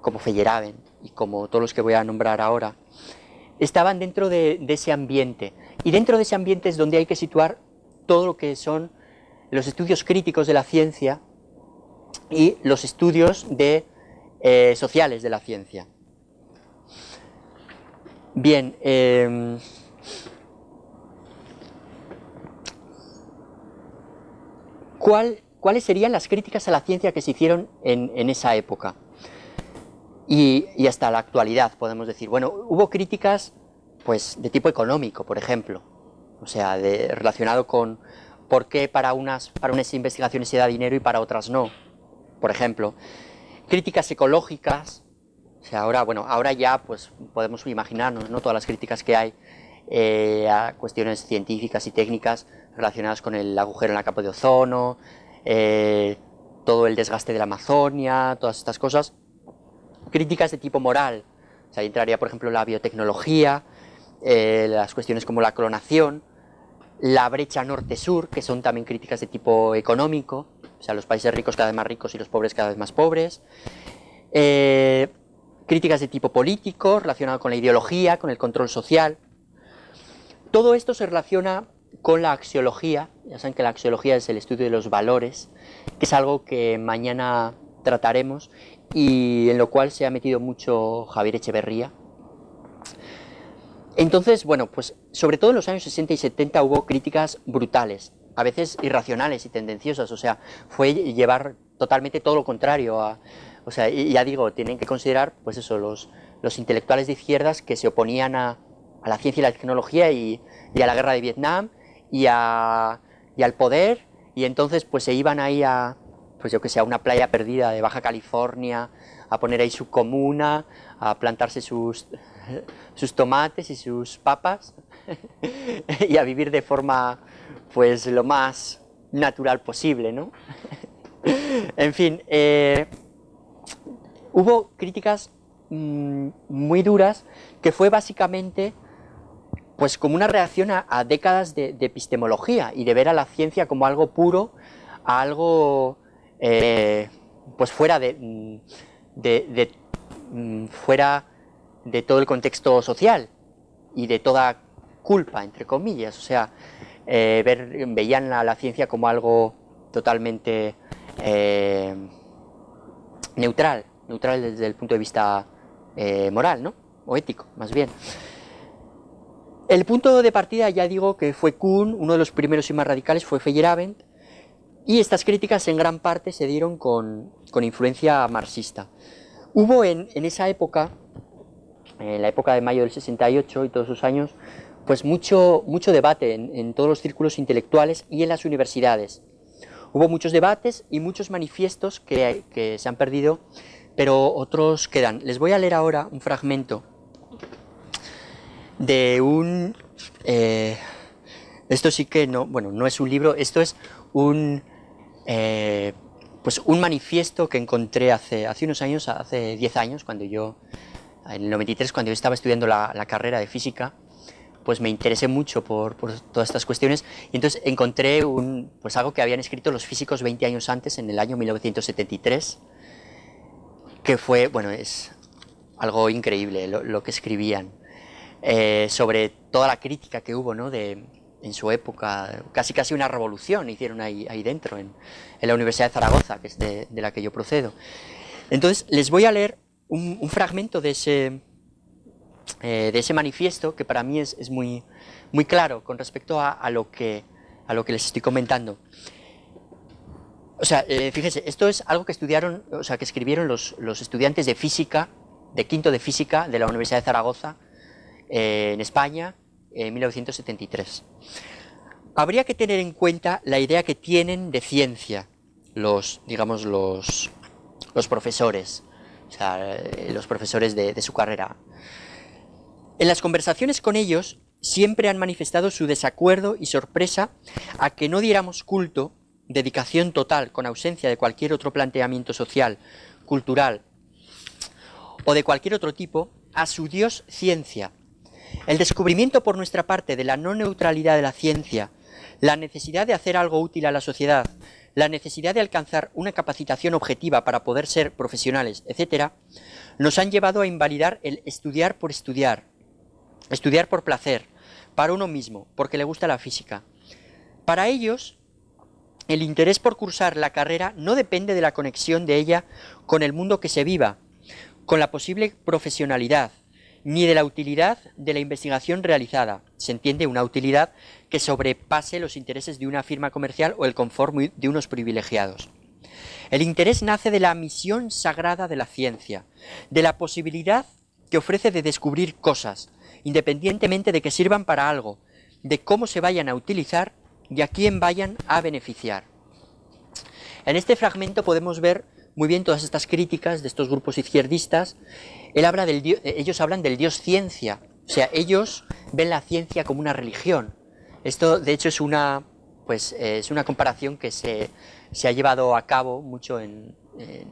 como Feyerabend y como todos los que voy a nombrar ahora, estaban dentro de, ese ambiente. Y dentro de ese ambiente es donde hay que situar todo lo que son los estudios críticos de la ciencia y los estudios de, eh, sociales de la ciencia. Bien, em, ¿cuáles serían las críticas a la ciencia que se hicieron en esa época? y, hasta la actualidad, podemos decir. Bueno, hubo críticas pues, de tipo económico, por ejemplo, o sea, de, relacionado con por qué para unas, para unas investigaciones se da dinero y para otras no, por ejemplo. Críticas ecológicas, o sea, ahora, bueno, ahora ya pues, podemos imaginarnos ¿no? todas las críticas que hay eh, a cuestiones científicas y técnicas relacionadas con el agujero en la capa de ozono, eh, todo el desgaste de la Amazonia, todas estas cosas críticas de tipo moral. ahí entraría, por ejemplo, la biotecnología, eh, las cuestiones como la clonación, la brecha norte-sur, que son también críticas de tipo económico, o sea, los países ricos cada vez más ricos y los pobres cada vez más pobres. Eh, críticas de tipo político, relacionado con la ideología, con el control social. Todo esto se relaciona con la axiología, ya saben que la axiología es el estudio de los valores, que es algo que mañana trataremos y en lo cual se ha metido mucho Javier Echeverría. Entonces, bueno, pues sobre todo en los años 60 y 70 hubo críticas brutales, a veces irracionales y tendenciosas, o sea, fue llevar totalmente todo lo contrario a, o sea, ya digo, tienen que considerar, pues eso, los, los intelectuales de izquierdas que se oponían a, la ciencia y la tecnología y, a la guerra de Vietnam y, a, y al poder, y entonces pues se iban ahí a, pues yo que sé, una playa perdida de Baja California, a poner ahí su comuna, a plantarse sus, sus tomates y sus papas y a vivir de forma pues lo más natural posible, ¿no? en fin, eh, hubo críticas mm, muy duras que fue básicamente pues como una reacción a, décadas de, de, epistemología y de ver a la ciencia como algo puro, a algo eh, pues fuera de, mm, mm, fuera de todo el contexto social y de toda culpa, entre comillas. O sea, eh, veían la, ciencia como algo totalmente eh, neutral, neutral desde el punto de vista moral, ¿no? O ético, más bien. El punto de partida, ya digo que fue Kuhn, uno de los primeros y más radicales fue Feyerabend, y estas críticas en gran parte se dieron con, influencia marxista. Hubo en, esa época, en la época de mayo del 68 y todos esos años, pues mucho, mucho debate en, todos los círculos intelectuales y en las universidades. Hubo muchos debates y muchos manifiestos que, que se han perdido, pero otros quedan. Les voy a leer ahora un fragmento de un... Eh, esto sí que no, bueno, no es un libro, esto es un eh, pues un manifiesto que encontré hace, hace unos años, hace 10 años, cuando yo, en el 93, cuando yo estaba estudiando la, carrera de física, pues me interesé mucho por, todas estas cuestiones y entonces encontré un, pues algo que habían escrito los físicos 20 años antes, en el año 1973, que fue, bueno, es algo increíble lo, que escribían eh, sobre toda la crítica que hubo ¿no? de, en su época, casi casi una revolución hicieron ahí, dentro, en, en, la Universidad de Zaragoza, que es de, la que yo procedo. Entonces, les voy a leer un, fragmento de ese, eh, de ese manifiesto que para mí es, muy, muy claro con respecto a, lo que, a lo que les estoy comentando. O sea, eh, fíjese, esto es algo que estudiaron, o sea, que escribieron los, estudiantes de física, de quinto de física de la Universidad de Zaragoza, eh, en España, 1973. Eh, Habría que tener en cuenta la idea que tienen de ciencia los, digamos, los, los profesores, eh, los profesores de su carrera. En las conversaciones con ellos siempre han manifestado su desacuerdo y sorpresa a que no diéramos culto, dedicación total, con ausencia de cualquier otro planteamiento social, cultural o de cualquier otro tipo, a su Dios ciencia, el descubrimiento por nuestra parte de la no neutralidad de la ciencia, la necesidad de hacer algo útil a la sociedad, la necesidad de alcanzar una capacitación objetiva para poder ser profesionales, etc., nos han llevado a invalidar el estudiar por estudiar, estudiar por placer, para uno mismo, porque le gusta la física. Para ellos, el interés por cursar la carrera no depende de la conexión de ella con el mundo que se viva, con la posible profesionalidad, ni de la utilidad de la investigación realizada. Se entiende una utilidad que sobrepase los intereses de una firma comercial o el conformo de unos privilegiados. El interés nace de la misión sagrada de la ciencia, de la posibilidad que ofrece de descubrir cosas, independientemente de que sirvan para algo, de cómo se vayan a utilizar y a quién vayan a beneficiar. En este fragmento podemos ver muy bien todas estas críticas de estos grupos izquierdistas. Él habla del eh, ellos hablan del dios ciencia, o sea, ellos ven la ciencia como una religión. Esto, de hecho, es una, pues, eh, es una comparación que se, ha llevado a cabo mucho en, eh,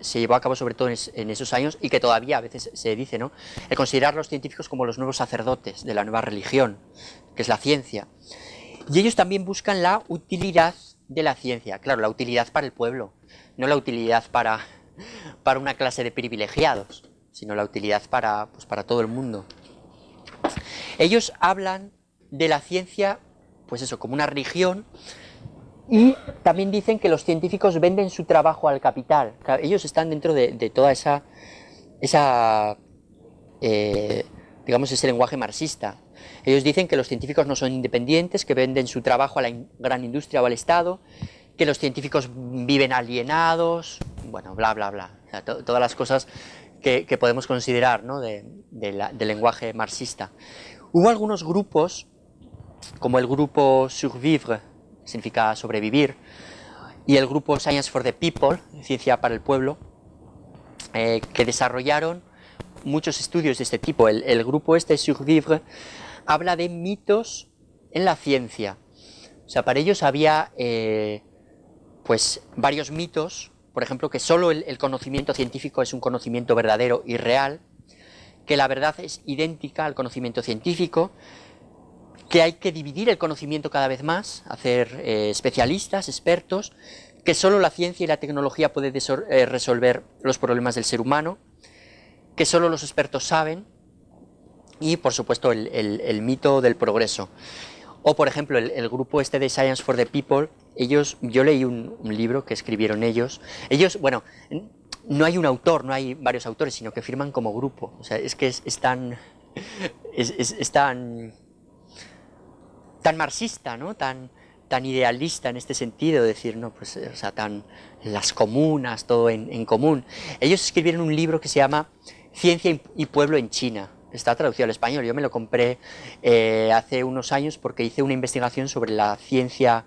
se llevó a cabo sobre todo en, en, esos años y que todavía a veces se dice, ¿no? El considerar a los científicos como los nuevos sacerdotes de la nueva religión, que es la ciencia. Y ellos también buscan la utilidad de la ciencia, claro, la utilidad para el pueblo no la utilidad para, una clase de privilegiados, sino la utilidad pues, para, todo el mundo. Ellos hablan de la ciencia, pues eso, como una religión, y también dicen que los científicos venden su trabajo al capital. Ellos están dentro de, toda esa, esa eh, digamos, ese lenguaje marxista. Ellos dicen que los científicos no son independientes, que venden su trabajo a la gran industria o al Estado, que los científicos viven alienados, bueno, bla, bla, bla. todas las cosas que, podemos considerar de, del lenguaje marxista. Hubo algunos grupos, como el grupo Survivre, significa sobrevivir, y el grupo Science for the People, Ciencia para el Pueblo, eh, que desarrollaron muchos estudios de este tipo. El, grupo este, Survivre, habla de mitos en la ciencia. O sea, para ellos había eh, pues varios mitos, por ejemplo, que solo el, conocimiento científico es un conocimiento verdadero y real, que la verdad es idéntica al conocimiento científico, que hay que dividir el conocimiento cada vez más, hacer eh, especialistas, expertos, que solo la ciencia y la tecnología puede eh, resolver los problemas del ser humano, que solo los expertos saben, y por supuesto el mito del progreso. O, por ejemplo, el, grupo este de Science for the People, ellos, yo leí un, libro que escribieron ellos. Ellos, bueno, no hay un autor, no hay varios autores, sino que firman como grupo. O sea, es que es, tan... Es, tan... marxista, ¿no? Tan, tan idealista en este sentido, decir, no, pues, o sea, tan las comunas, todo en común. Ellos escribieron un libro que se llama Ciencia y Pueblo en China está traducido al español. Yo me lo compré eh, hace unos años porque hice una investigación sobre la ciencia,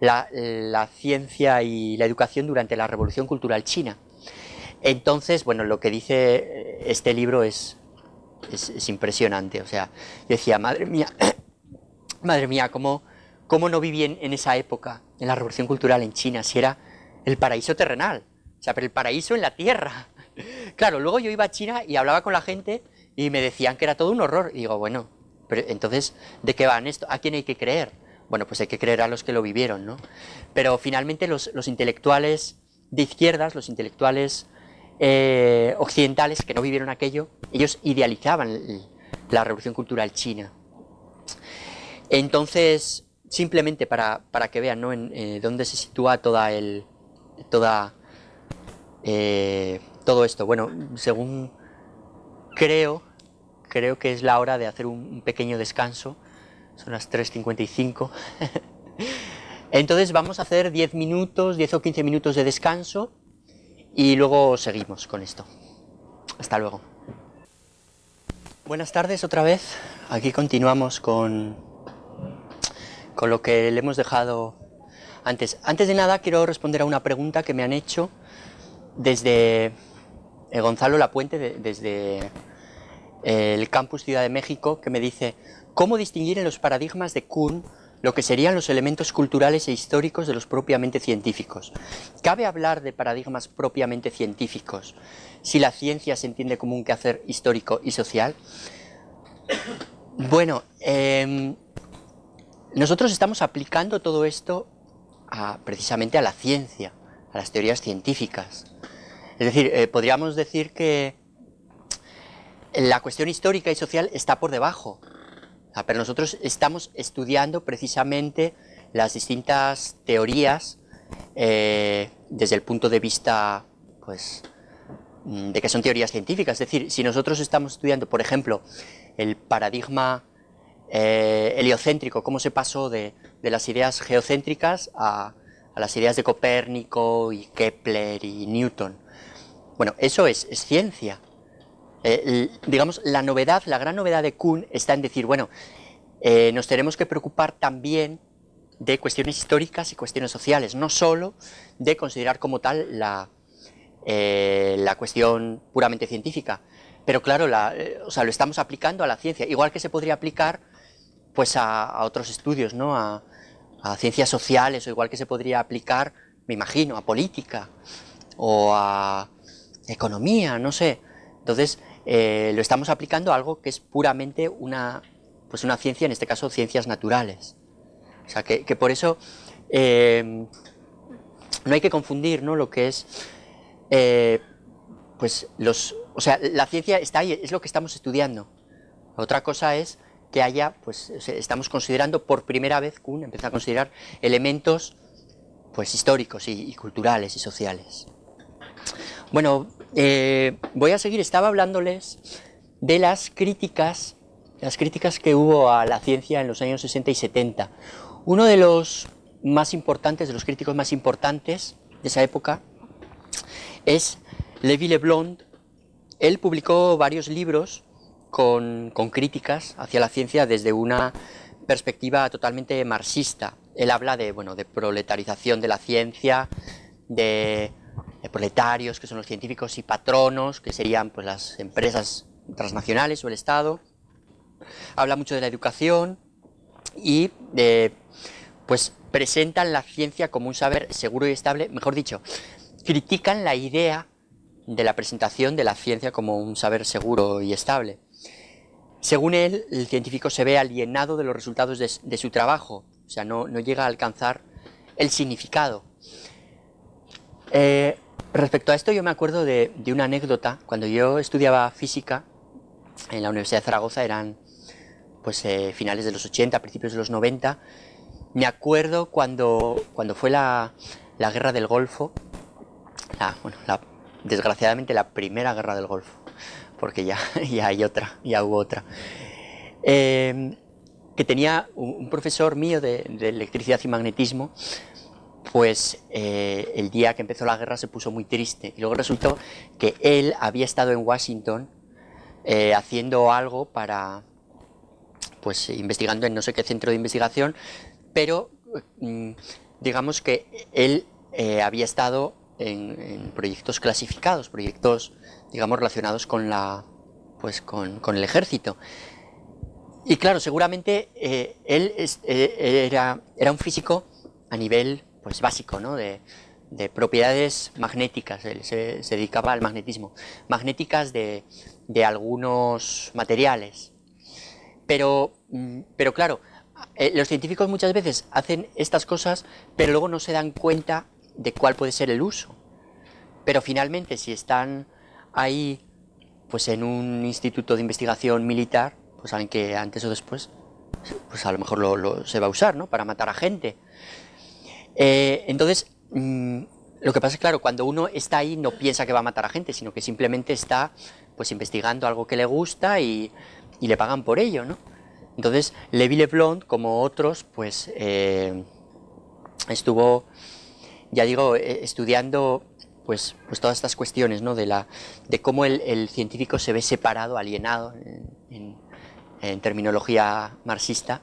la, ciencia y la educación durante la Revolución Cultural China. Entonces, bueno, lo que dice eh, este libro es, es, impresionante. O sea, decía, madre mía, madre mía, ¿cómo, cómo no viví en, en esa época, en la Revolución Cultural en China, si era el paraíso terrenal? O sea, pero el paraíso en la tierra. Claro, luego yo iba a China y hablaba con la gente y me decían que era todo un horror. Y digo, bueno, pero entonces, ¿de qué van esto? ¿A quién hay que creer? Bueno, pues hay que creer a los que lo vivieron, ¿no? Pero finalmente los, intelectuales de izquierdas, los intelectuales eh, occidentales que no vivieron aquello, ellos idealizaban la revolución cultural china. Entonces, simplemente para, que vean ¿no? en, eh, dónde se sitúa toda el, toda, eh, todo esto. Bueno, según creo, creo que es la hora de hacer un, pequeño descanso. Son las 3.55. Entonces vamos a hacer 10 minutos, 10 o 15 minutos de descanso y luego seguimos con esto. Hasta luego. Buenas tardes otra vez. Aquí continuamos con, con lo que le hemos dejado antes. Antes de nada quiero responder a una pregunta que me han hecho desde eh, Gonzalo Lapuente desde eh, el campus Ciudad de México que me dice, ¿cómo distinguir en los paradigmas de Kuhn lo que serían los elementos culturales e históricos de los propiamente científicos. ¿Cabe hablar de paradigmas propiamente científicos si la ciencia se entiende como un quehacer histórico y social? Bueno, em, nosotros estamos aplicando todo esto precisamente a la ciencia, a las teorías científicas. Es decir, eh, podríamos decir que la cuestión histórica y social está por debajo, pero nosotros estamos estudiando precisamente las distintas teorías eh, desde el punto de vista, pues, mm, de que son teorías científicas. Es decir, si nosotros estamos estudiando, por ejemplo, el paradigma eh, heliocéntrico, cómo se pasó de, las ideas geocéntricas a, las ideas de Copérnico y Kepler y Newton. Bueno, eso es, ciencia. Eh, digamos, la novedad, la gran novedad de Kuhn está en decir, bueno, eh, nos tenemos que preocupar también de cuestiones históricas y cuestiones sociales, no solo de considerar como tal la, eh, la cuestión puramente científica. Pero claro, lo estamos aplicando a la ciencia, igual que se podría aplicar pues a, otros estudios, ¿no? A, a ciencias sociales, o igual que se podría aplicar, me imagino, a política o a economía, no sé. Entonces, eh, lo estamos aplicando a algo que es puramente una, pues una ciencia, en este caso ciencias naturales. O sea, que, por eso em, no hay que confundir ¿no? lo que es, eh, pues los, o sea, la ciencia está ahí, es lo que estamos estudiando. Otra cosa es que haya, pues estamos considerando por primera vez, Kuhn empieza a considerar elementos pues históricos y culturales y sociales. Bueno, eh, voy a seguir. Estaba hablándoles de las críticas, las críticas que hubo a la ciencia en los años 60 y 70. Uno de los más importantes, de los críticos más importantes de esa época, es Levi Leblond. Él publicó varios libros con, con críticas hacia la ciencia desde una perspectiva totalmente marxista. Él habla de, bueno, de proletarización de la ciencia, de eh, proletarios, que son los científicos, y patronos, que serían pues, las empresas transnacionales o el Estado. Habla mucho de la educación y pues presentan la ciencia como un saber seguro y estable, mejor dicho, critican la idea de la presentación de la ciencia como un saber seguro y estable. Según él, el científico se ve alienado de los resultados de, su trabajo, o sea, no, no, llega a alcanzar el significado. Eh, Respecto a esto, yo me acuerdo de, una anécdota. Cuando yo estudiaba física en la Universidad de Zaragoza, eran pues eh, finales de los 80, principios de los 90. Me acuerdo cuando, cuando fue la, guerra del Golfo, desgraciadamente la primera guerra del Golfo, porque ya, hay otra, ya hubo otra. Eh, que tenía un, profesor mío de electricidad y magnetismo, pues eh, el día que empezó la guerra se puso muy triste y luego resultó que él había estado en Washington eh, haciendo algo para, pues investigando en no sé qué centro de investigación, pero mm, digamos que él eh, había estado en, proyectos clasificados, proyectos, digamos, relacionados con la, pues con, el ejército. Y claro, seguramente él era, era un físico a nivel pues básico, ¿no? De, propiedades magnéticas, él se, dedicaba al magnetismo, magnéticas de, algunos materiales. Pero, mm, claro, eh, los científicos muchas veces hacen estas cosas, pero luego no se dan cuenta de cuál puede ser el uso. Pero finalmente, si están ahí, pues en un instituto de investigación militar, pues saben que antes o después, pues a lo mejor se va a usar, ¿no? Para matar a gente. Eh, entonces, mm, lo que pasa es claro, cuando uno está ahí no piensa que va a matar a gente, sino que simplemente está pues investigando algo que le gusta y, le pagan por ello, ¿no? Entonces, Levi Leblond, como otros, pues eh, estuvo, ya digo, eh, estudiando pues, pues todas estas cuestiones, ¿no? De, la, de cómo el, científico se ve separado, alienado, en, terminología marxista,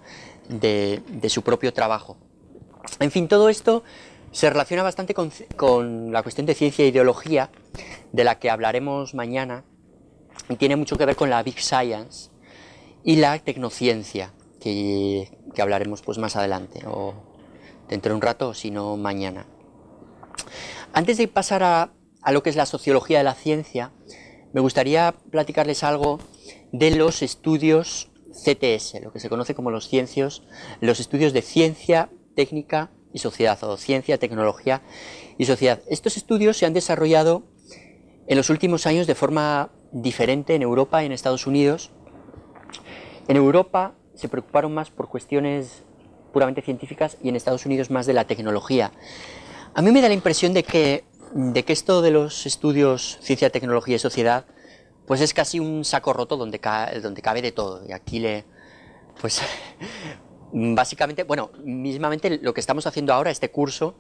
de su propio trabajo. En fin, todo esto se relaciona bastante con, la cuestión de ciencia e ideología, de la que hablaremos mañana, y tiene mucho que ver con la Big Science y la tecnociencia, que, hablaremos pues más adelante, o dentro de un rato, o si no mañana. Antes de pasar a, a lo que es la sociología de la ciencia, me gustaría platicarles algo de los estudios CTS, lo que se conoce como los ciencios, los estudios de ciencia técnica y sociedad, o ciencia, tecnología y sociedad. Estos estudios se han desarrollado en los últimos años de forma diferente en Europa y en Estados Unidos. En Europa se preocuparon más por cuestiones puramente científicas y en Estados Unidos más de la tecnología. A mí me da la impresión de que, de que esto de los estudios ciencia, tecnología y sociedad, pues es casi un saco roto donde, cabe, donde cabe de todo. Y aquí le, pues, Básicamente, bueno, mismamente lo que estamos haciendo ahora, este curso,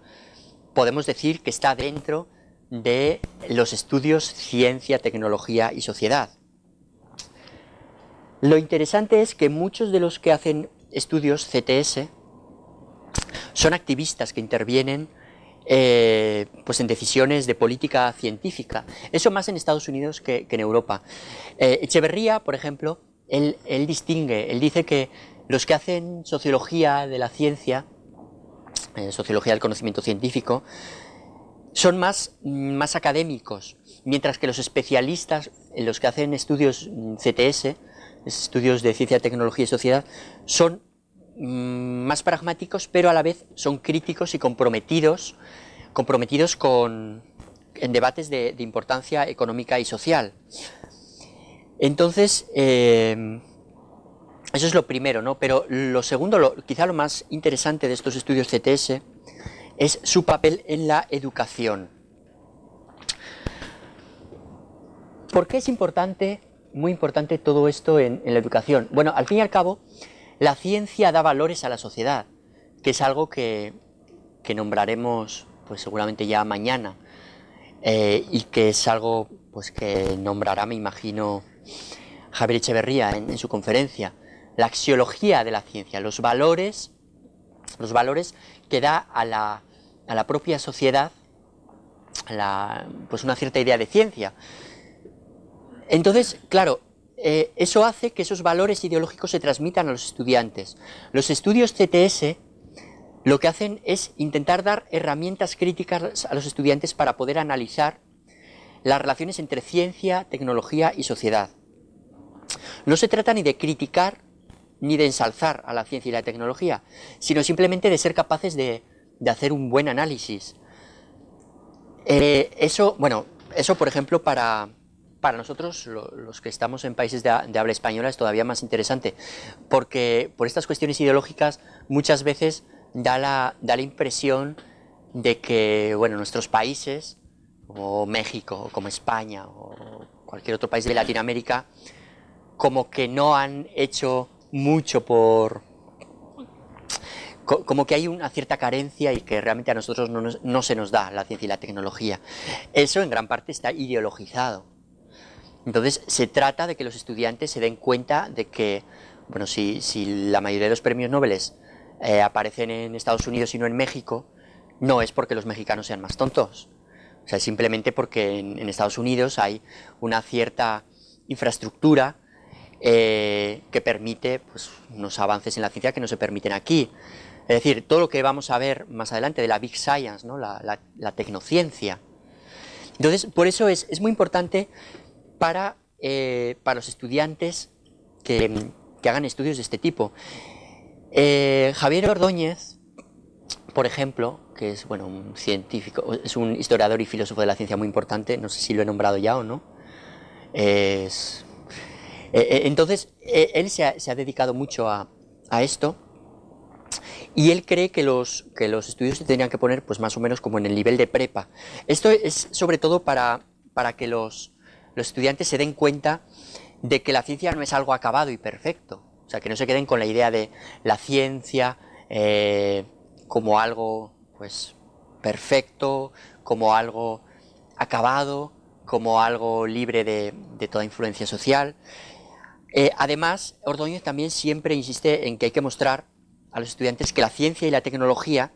podemos decir que está dentro de los estudios ciencia, tecnología y sociedad. Lo interesante es que muchos de los que hacen estudios CTS son activistas que intervienen eh, pues en decisiones de política científica. Eso más en Estados Unidos que, en Europa. Eh, Echeverría, por ejemplo, él distingue, él dice que los que hacen sociología de la ciencia, eh, sociología del conocimiento científico, son más, mm, más académicos, mientras que los especialistas, eh, los que hacen estudios mm, CTS, estudios de ciencia, tecnología y sociedad, son mm, más pragmáticos, pero a la vez son críticos y comprometidos, comprometidos con, en debates de, importancia económica y social. Entonces, eh, eso es lo primero, ¿no? Pero lo segundo, quizá lo más interesante de estos estudios CTS es su papel en la educación. ¿Por qué es importante, muy importante todo esto en, la educación? Bueno, al fin y al cabo, la ciencia da valores a la sociedad, que es algo que, nombraremos pues seguramente ya mañana, eh, y que es algo pues que nombrará, me imagino, Javier Echeverría en su conferencia la axiología de la ciencia, los valores, los valores que da a la, propia sociedad pues una cierta idea de ciencia. Entonces, claro, eh, eso hace que esos valores ideológicos se transmitan a los estudiantes. Los estudios CTS lo que hacen es intentar dar herramientas críticas a los estudiantes para poder analizar las relaciones entre ciencia, tecnología y sociedad. No se trata ni de criticar ni de ensalzar a la ciencia y la tecnología, sino simplemente de ser capaces de, hacer un buen análisis. Eh, eso, bueno, eso por ejemplo para, nosotros, los que estamos en países de, habla española, es todavía más interesante, porque por estas cuestiones ideológicas muchas veces da la, da la impresión de que bueno, nuestros países, como México, como España, o cualquier otro país de Latinoamérica, como que no han hecho mucho por... como que hay una cierta carencia y que realmente a nosotros no, se nos da la ciencia y la tecnología. Eso en gran parte está ideologizado. Entonces se trata de que los estudiantes se den cuenta de que, bueno, si, si la mayoría de los premios Nobel eh, aparecen en Estados Unidos y no en México, no es porque los mexicanos sean más tontos. O sea, es simplemente porque en Estados Unidos hay una cierta infraestructura eh, que permite pues, unos avances en la ciencia que no se permiten aquí. Es decir, todo lo que vamos a ver más adelante de la Big Science, la, la, tecnociencia. Entonces, por eso es, muy importante para, eh, para los estudiantes que, que, hagan estudios de este tipo. Eh, Javier Ordóñez, por ejemplo, que es bueno, un científico, es un historiador y filósofo de la ciencia muy importante, no sé si lo he nombrado ya o no, es eh, eh, entonces, eh, él se ha, dedicado mucho a, esto. Y él cree que los, que los estudios se tendrían que poner pues más o menos como en el nivel de prepa. Esto es sobre todo para, que los, estudiantes se den cuenta de que la ciencia no es algo acabado y perfecto. O sea, que no se queden con la idea de la ciencia como algo pues perfecto, como algo acabado, como algo libre de, de toda influencia social. Eh, además, Ordóñez también siempre insiste en que hay que mostrar a los estudiantes que la ciencia y la tecnología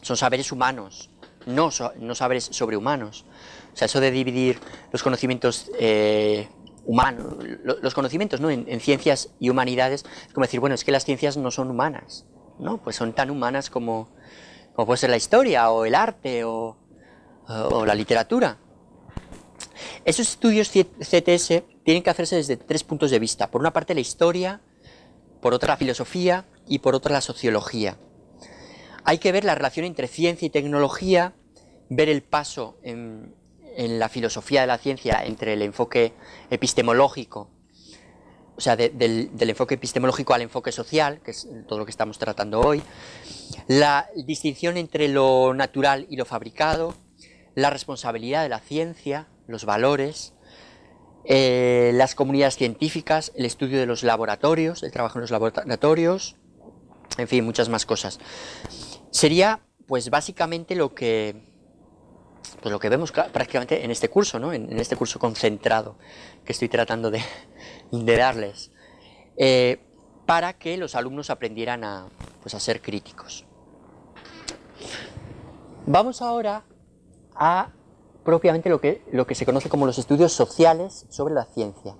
son saberes humanos, no, no saberes sobrehumanos. O sea, eso de dividir los conocimientos eh, humanos, los conocimientos ¿no? en, ciencias y humanidades, es como decir, bueno, es que las ciencias no son humanas, ¿no? Pues son tan humanas como, puede ser la historia o el arte o, o la literatura. Esos estudios CTS tienen que hacerse desde tres puntos de vista. Por una parte la historia, por otra la filosofía y por otra la sociología. Hay que ver la relación entre ciencia y tecnología, ver el paso en, la filosofía de la ciencia entre el enfoque epistemológico, o sea, del, enfoque epistemológico al enfoque social, que es todo lo que estamos tratando hoy, la distinción entre lo natural y lo fabricado, la responsabilidad de la ciencia, los valores, eh, las comunidades científicas, el estudio de los laboratorios, el trabajo en los laboratorios, en fin, muchas más cosas. Sería, pues básicamente lo que, pues, lo que vemos prácticamente en este curso, ¿no? en, este curso concentrado que estoy tratando de, darles, eh, para que los alumnos aprendieran a pues, ser críticos. Vamos ahora a propiamente lo que, lo que se conoce como los estudios sociales sobre la ciencia.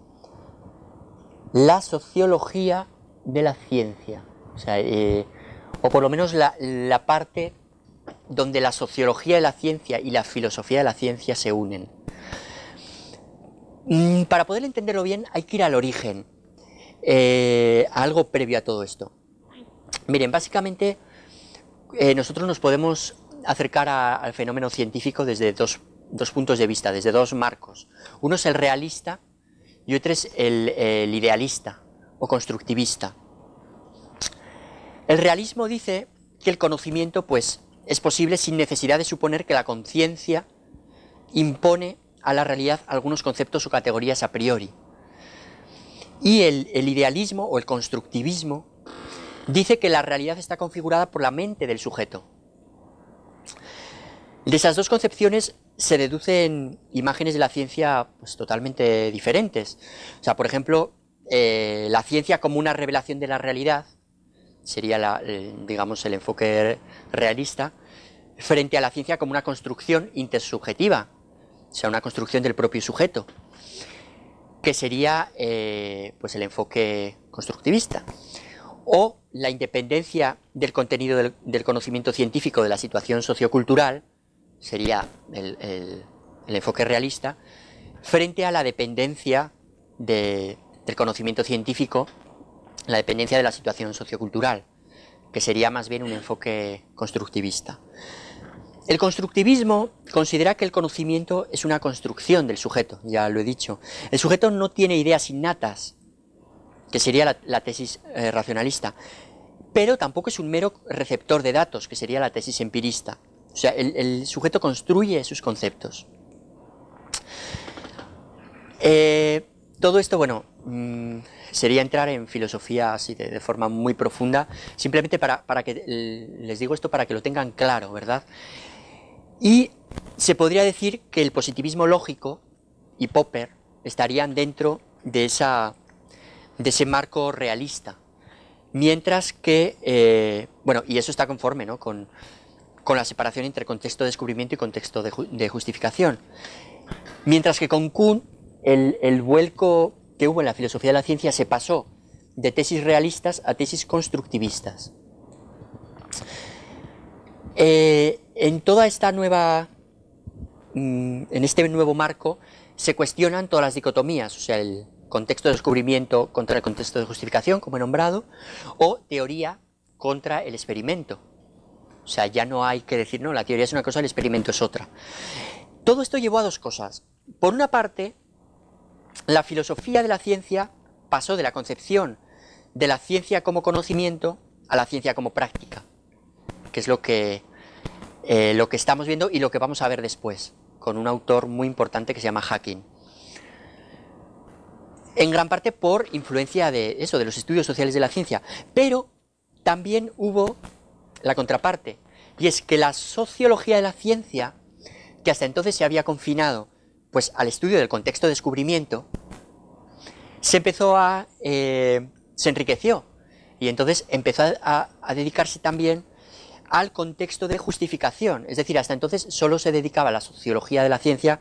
La sociología de la ciencia, eh, o, por lo menos la, la parte donde la sociología de la ciencia y la filosofía de la ciencia se unen. Mm, para poder entenderlo bien hay que ir al origen, eh, algo previo a todo esto. Miren, básicamente eh, nosotros nos podemos acercar al fenómeno científico desde dos dos puntos de vista, desde dos marcos. Uno es el realista y otro es el, idealista o constructivista. El realismo dice que el conocimiento pues, es posible sin necesidad de suponer que la conciencia impone a la realidad algunos conceptos o categorías a priori. Y el, el, idealismo o el constructivismo dice que la realidad está configurada por la mente del sujeto. De esas dos concepciones se deducen imágenes de la ciencia pues, totalmente diferentes. O sea, por ejemplo, eh, la ciencia como una revelación de la realidad sería, el, eh, digamos, el enfoque realista frente a la ciencia como una construcción intersubjetiva, o sea, una construcción del propio sujeto, que sería eh, pues el enfoque constructivista. O la independencia del contenido del conocimiento científico de la situación sociocultural, sería el, enfoque realista, frente a la dependencia del conocimiento científico, la dependencia de la situación sociocultural, que sería más bien un enfoque constructivista. El constructivismo considera que el conocimiento es una construcción del sujeto, ya lo he dicho. El sujeto no tiene ideas innatas, que sería la, tesis eh, racionalista, pero tampoco es un mero receptor de datos, que sería la tesis empirista. O sea, el, sujeto construye sus conceptos. Eh, todo esto, bueno, mm, sería entrar en filosofía así de, forma muy profunda, simplemente para, que les digo esto para que lo tengan claro, ¿verdad? Y se podría decir que el positivismo lógico y Popper estarían dentro de, esa, de ese marco realista. Mientras que, eh, bueno, y eso está conforme ¿no? con, con la separación entre contexto de descubrimiento y contexto de, justificación. Mientras que con Kuhn el, vuelco que hubo en la filosofía de la ciencia se pasó de tesis realistas a tesis constructivistas. Eh, en toda esta nueva, mm, en este nuevo marco, se cuestionan todas las dicotomías, o sea, el contexto de descubrimiento contra el contexto de justificación, como he nombrado, o teoría contra el experimento, o sea, ya no hay que decir, no, la teoría es una cosa, el experimento es otra. Todo esto llevó a dos cosas. Por una parte, la filosofía de la ciencia pasó de la concepción de la ciencia como conocimiento a la ciencia como práctica, que es lo que, eh, lo que estamos viendo y lo que vamos a ver después, con un autor muy importante que se llama Hacking. En gran parte por influencia de eso, de los estudios sociales de la ciencia, pero también hubo la contraparte, y es que la sociología de la ciencia, que hasta entonces se había confinado pues, al estudio del contexto de descubrimiento, se empezó a... Eh, se enriqueció, y entonces empezó a, a dedicarse también al contexto de justificación. Es decir, hasta entonces solo se dedicaba a la sociología de la ciencia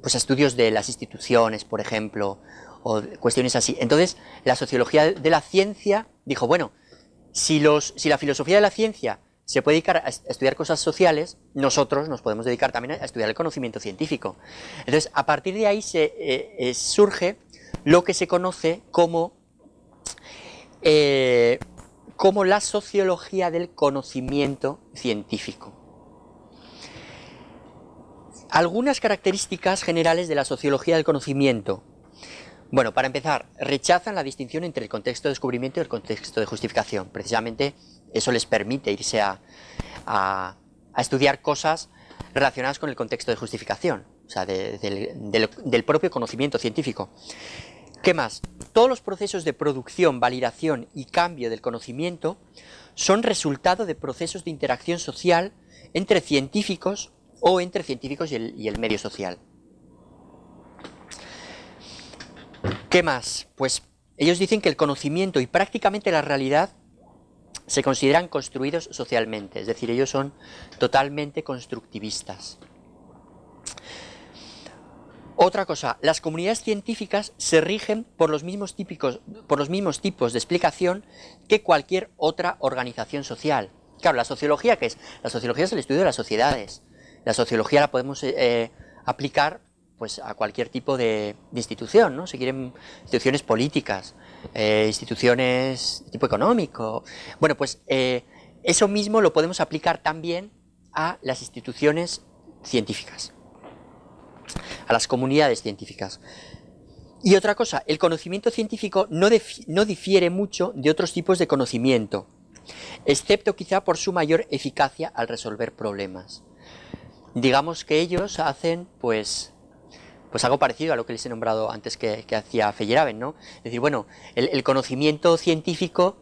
pues, a estudios de las instituciones, por ejemplo, o cuestiones así. Entonces, la sociología de la ciencia dijo, bueno, si, la filosofía de la ciencia se puede dedicar a estudiar cosas sociales, nosotros nos podemos dedicar también a estudiar el conocimiento científico. Entonces, a partir de ahí eh, eh, surge lo que se conoce como, eh, como la sociología del conocimiento científico. Algunas características generales de la sociología del conocimiento. Bueno, para empezar, rechazan la distinción entre el contexto de descubrimiento y el contexto de justificación. Precisamente eso les permite irse a, estudiar cosas relacionadas con el contexto de justificación, o sea, del, propio conocimiento científico. ¿Qué más? Todos los procesos de producción, validación y cambio del conocimiento son resultado de procesos de interacción social entre científicos o entre científicos y el medio social. ¿Qué más? Pues ellos dicen que el conocimiento y prácticamente la realidad se consideran construidos socialmente, es decir, ellos son totalmente constructivistas. Otra cosa, las comunidades científicas se rigen por los mismos, típicos, por los mismos tipos de explicación que cualquier otra organización social. Claro, la sociología, ¿qué es? La sociología es el estudio de las sociedades. La sociología la podemos eh, eh, aplicar pues a cualquier tipo de, institución, ¿no? Si quieren instituciones políticas, eh, instituciones de tipo económico. Bueno, pues eh, eso mismo lo podemos aplicar también a las instituciones científicas, a las comunidades científicas. Y otra cosa, el conocimiento científico no, no difiere mucho de otros tipos de conocimiento, excepto quizá por su mayor eficacia al resolver problemas digamos que ellos hacen pues pues algo parecido a lo que les he nombrado antes que, hacía Feyerabend, ¿no? Es decir, bueno, el, conocimiento científico,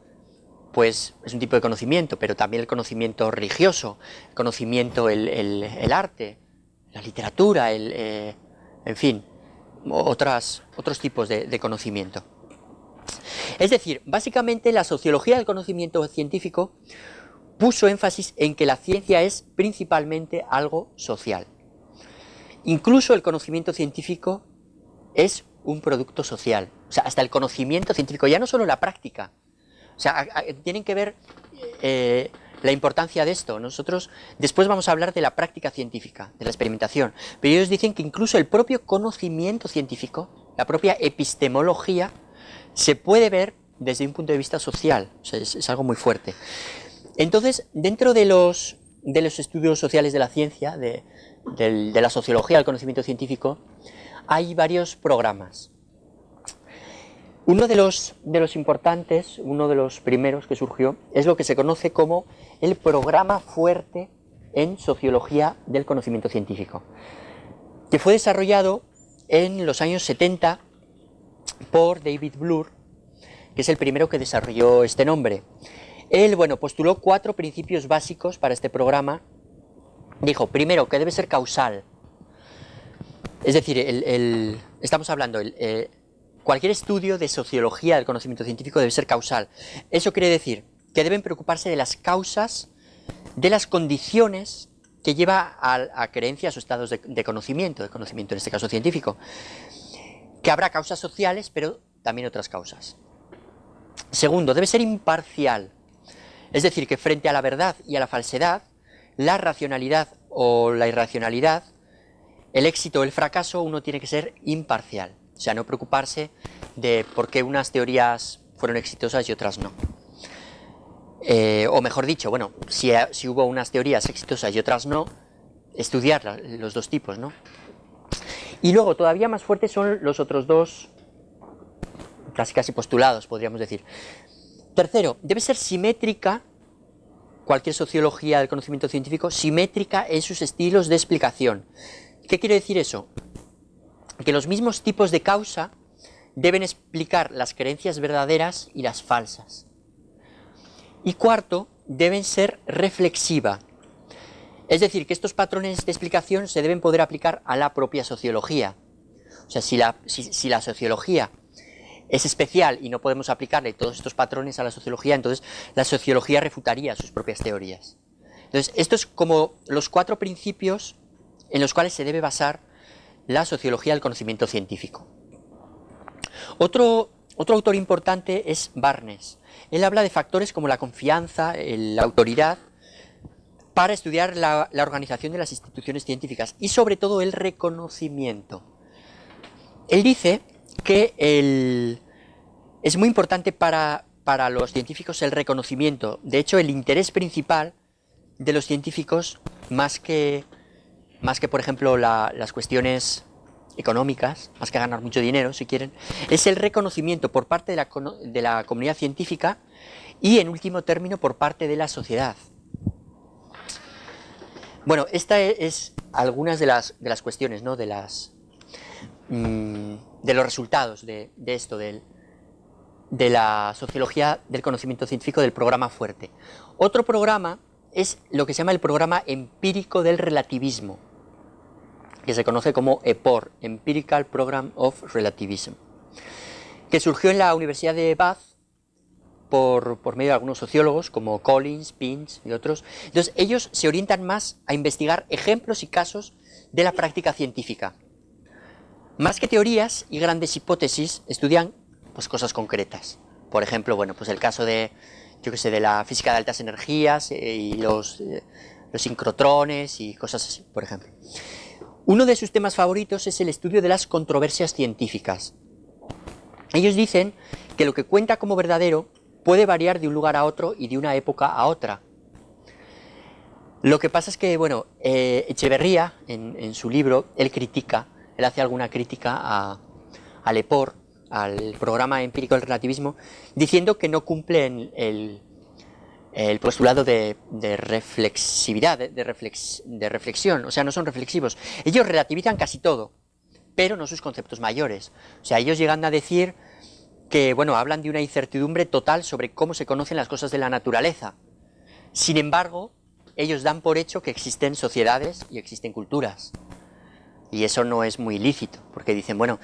pues es un tipo de conocimiento, pero también el conocimiento religioso, el conocimiento, el, arte, la literatura, el, eh, en fin, otras, otros tipos de conocimiento. Es decir, básicamente la sociología del conocimiento científico puso énfasis en que la ciencia es principalmente algo social. Incluso el conocimiento científico es un producto social. O sea, hasta el conocimiento científico, ya no solo la práctica. O sea, tienen que ver eh, la importancia de esto. Nosotros después vamos a hablar de la práctica científica, de la experimentación. Pero ellos dicen que incluso el propio conocimiento científico, la propia epistemología, se puede ver desde un punto de vista social. O sea, es, es algo muy fuerte. Entonces, dentro de los, de los estudios sociales de la ciencia, de, de la sociología del conocimiento científico, hay varios programas. Uno de los, de los importantes, uno de los primeros que surgió, es lo que se conoce como el programa fuerte en sociología del conocimiento científico, que fue desarrollado en los años 70 por David Blur, que es el primero que desarrolló este nombre. Él, bueno, postuló cuatro principios básicos para este programa, Dijo, primero, que debe ser causal. Es decir, el, estamos hablando, el, eh, cualquier estudio de sociología del conocimiento científico debe ser causal. Eso quiere decir que deben preocuparse de las causas, de las condiciones que lleva a, creencias o estados de conocimiento, de conocimiento en este caso científico. Que habrá causas sociales, pero también otras causas. Segundo, debe ser imparcial. Es decir, que frente a la verdad y a la falsedad, la racionalidad o la irracionalidad, el éxito o el fracaso, uno tiene que ser imparcial, o sea, no preocuparse de por qué unas teorías fueron exitosas y otras no. Eh, o mejor dicho, bueno, eh, si, hubo unas teorías exitosas y otras no, estudiar los dos tipos, ¿no? Y luego, todavía más fuertes son los otros dos, casi casi postulados, podríamos decir. Tercero, debe ser simétrica cualquier sociología del conocimiento científico, simétrica en sus estilos de explicación. ¿Qué quiere decir eso? Que los mismos tipos de causa deben explicar las creencias verdaderas y las falsas. Y cuarto, deben ser reflexiva. Es decir, que estos patrones de explicación se deben poder aplicar a la propia sociología. O sea, si la, si la sociología es especial y no podemos aplicarle todos estos patrones a la sociología, entonces la sociología refutaría sus propias teorías. Entonces, estos es como los cuatro principios en los cuales se debe basar la sociología del conocimiento científico. Otro, otro autor importante es Barnes. Él habla de factores como la confianza, la autoridad, para estudiar la, la, organización de las instituciones científicas y sobre todo el reconocimiento. Él dice que el, es muy importante para, para los científicos el reconocimiento. De hecho, el interés principal de los científicos, más que, más que por ejemplo las cuestiones económicas, más que ganar mucho dinero, si quieren, es el reconocimiento por parte de la, comunidad científica y, en último término, por parte de la sociedad. Bueno, esta e, es, algunas de las, de las cuestiones, ¿no? De las... Mm, de los resultados de, esto, de la sociología del conocimiento científico del programa Fuerte. Otro programa es lo que se llama el programa empírico del relativismo, que se conoce como EPOR, Empirical Program of Relativism, que surgió en la Universidad de Bath por, medio de algunos sociólogos como Collins, Pinch y otros. Entonces ellos se orientan más a investigar ejemplos y casos de la práctica científica. Más que teorías y grandes hipótesis, estudian pues, cosas concretas. Por ejemplo, bueno, pues el caso de, yo que sé, de la física de altas energías eh, y los, eh, los sincrotrones y cosas así, por ejemplo. Uno de sus temas favoritos es el estudio de las controversias científicas. Ellos dicen que lo que cuenta como verdadero puede variar de un lugar a otro y de una época a otra. Lo que pasa es que, bueno, eh, Echeverría, en, en su libro, él critica él hace alguna crítica a, a al programa empírico del relativismo, diciendo que no cumplen el, postulado de, reflexividad, de, de reflexión, o sea, no son reflexivos. Ellos relativizan casi todo, pero no sus conceptos mayores. O sea, ellos llegan a decir que, bueno, hablan de una incertidumbre total sobre cómo se conocen las cosas de la naturaleza. Sin embargo, ellos dan por hecho que existen sociedades y existen culturas. Y eso no es muy lícito, porque dicen, bueno,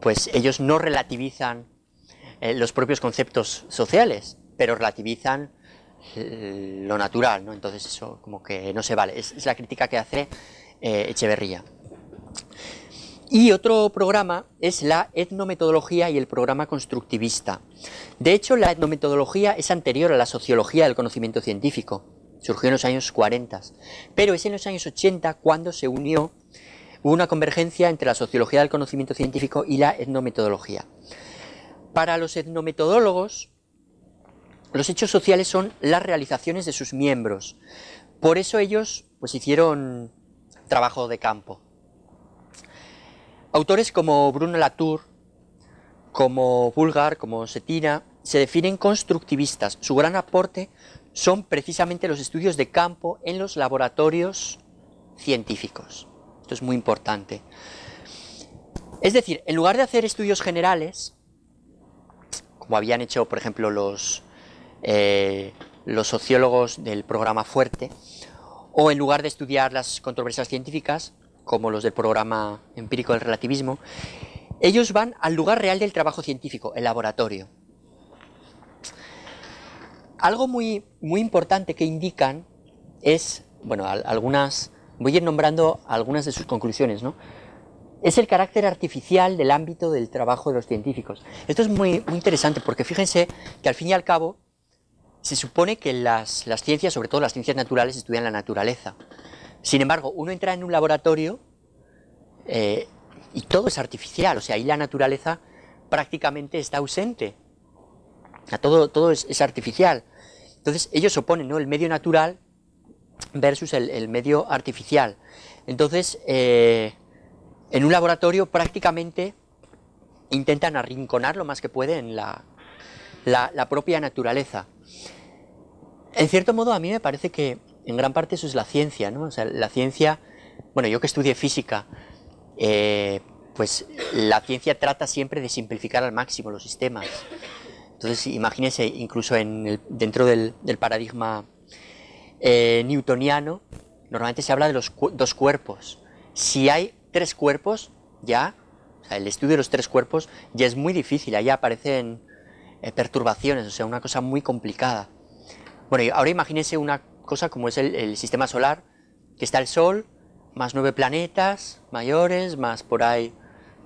pues ellos no relativizan eh, los propios conceptos sociales, pero relativizan eh, lo natural, ¿no? Entonces eso como que no se vale. Es, la crítica que hace eh, Echeverría. Y otro programa es la etnometodología y el programa constructivista. De hecho, la etnometodología es anterior a la sociología del conocimiento científico. Surgió en los años 40. Pero es en los años 80 cuando se unió una convergencia entre la sociología del conocimiento científico y la etnometodología. Para los etnometodólogos, los hechos sociales son las realizaciones de sus miembros. Por eso ellos pues hicieron trabajo de campo. Autores como Bruno Latour, como Bulgar, como Setina, se definen constructivistas. Su gran aporte son precisamente los estudios de campo en los laboratorios científicos. Esto es muy importante. Es decir, en lugar de hacer estudios generales, como habían hecho, por ejemplo, los, eh, los sociólogos del programa Fuerte, o en lugar de estudiar las controversias científicas, como los del programa empírico del relativismo, ellos van al lugar real del trabajo científico, el laboratorio. Algo muy, muy importante que indican es, bueno, algunas Voy a ir nombrando algunas de sus conclusiones, ¿no? Es el carácter artificial del ámbito del trabajo de los científicos. Esto es muy, interesante porque fíjense que al fin y al cabo se supone que las, las ciencias, sobre todo las ciencias naturales, estudian la naturaleza. Sin embargo, uno entra en un laboratorio eh, y todo es artificial, o sea, ahí la naturaleza prácticamente está ausente. A todo, todo es, artificial. Entonces ellos oponen ¿no? el medio natural versus el, medio artificial. Entonces, eh, en un laboratorio prácticamente intentan arrinconar lo más que pueden la, la, la propia naturaleza. En cierto modo, a mí me parece que en gran parte eso es la ciencia, ¿no? O sea, la ciencia, bueno, yo que estudié física, eh, pues la ciencia trata siempre de simplificar al máximo los sistemas. Entonces, imagínense, incluso dentro del, del paradigma eh, newtoniano, normalmente se habla de los dos cuerpos. Si hay tres cuerpos, ya, el estudio de los tres cuerpos ya es muy difícil, ahí aparecen eh, perturbaciones, o sea, una cosa muy complicada. Bueno, ahora imagínense una cosa como es el, sistema solar, que está el Sol, más nueve planetas mayores, más por ahí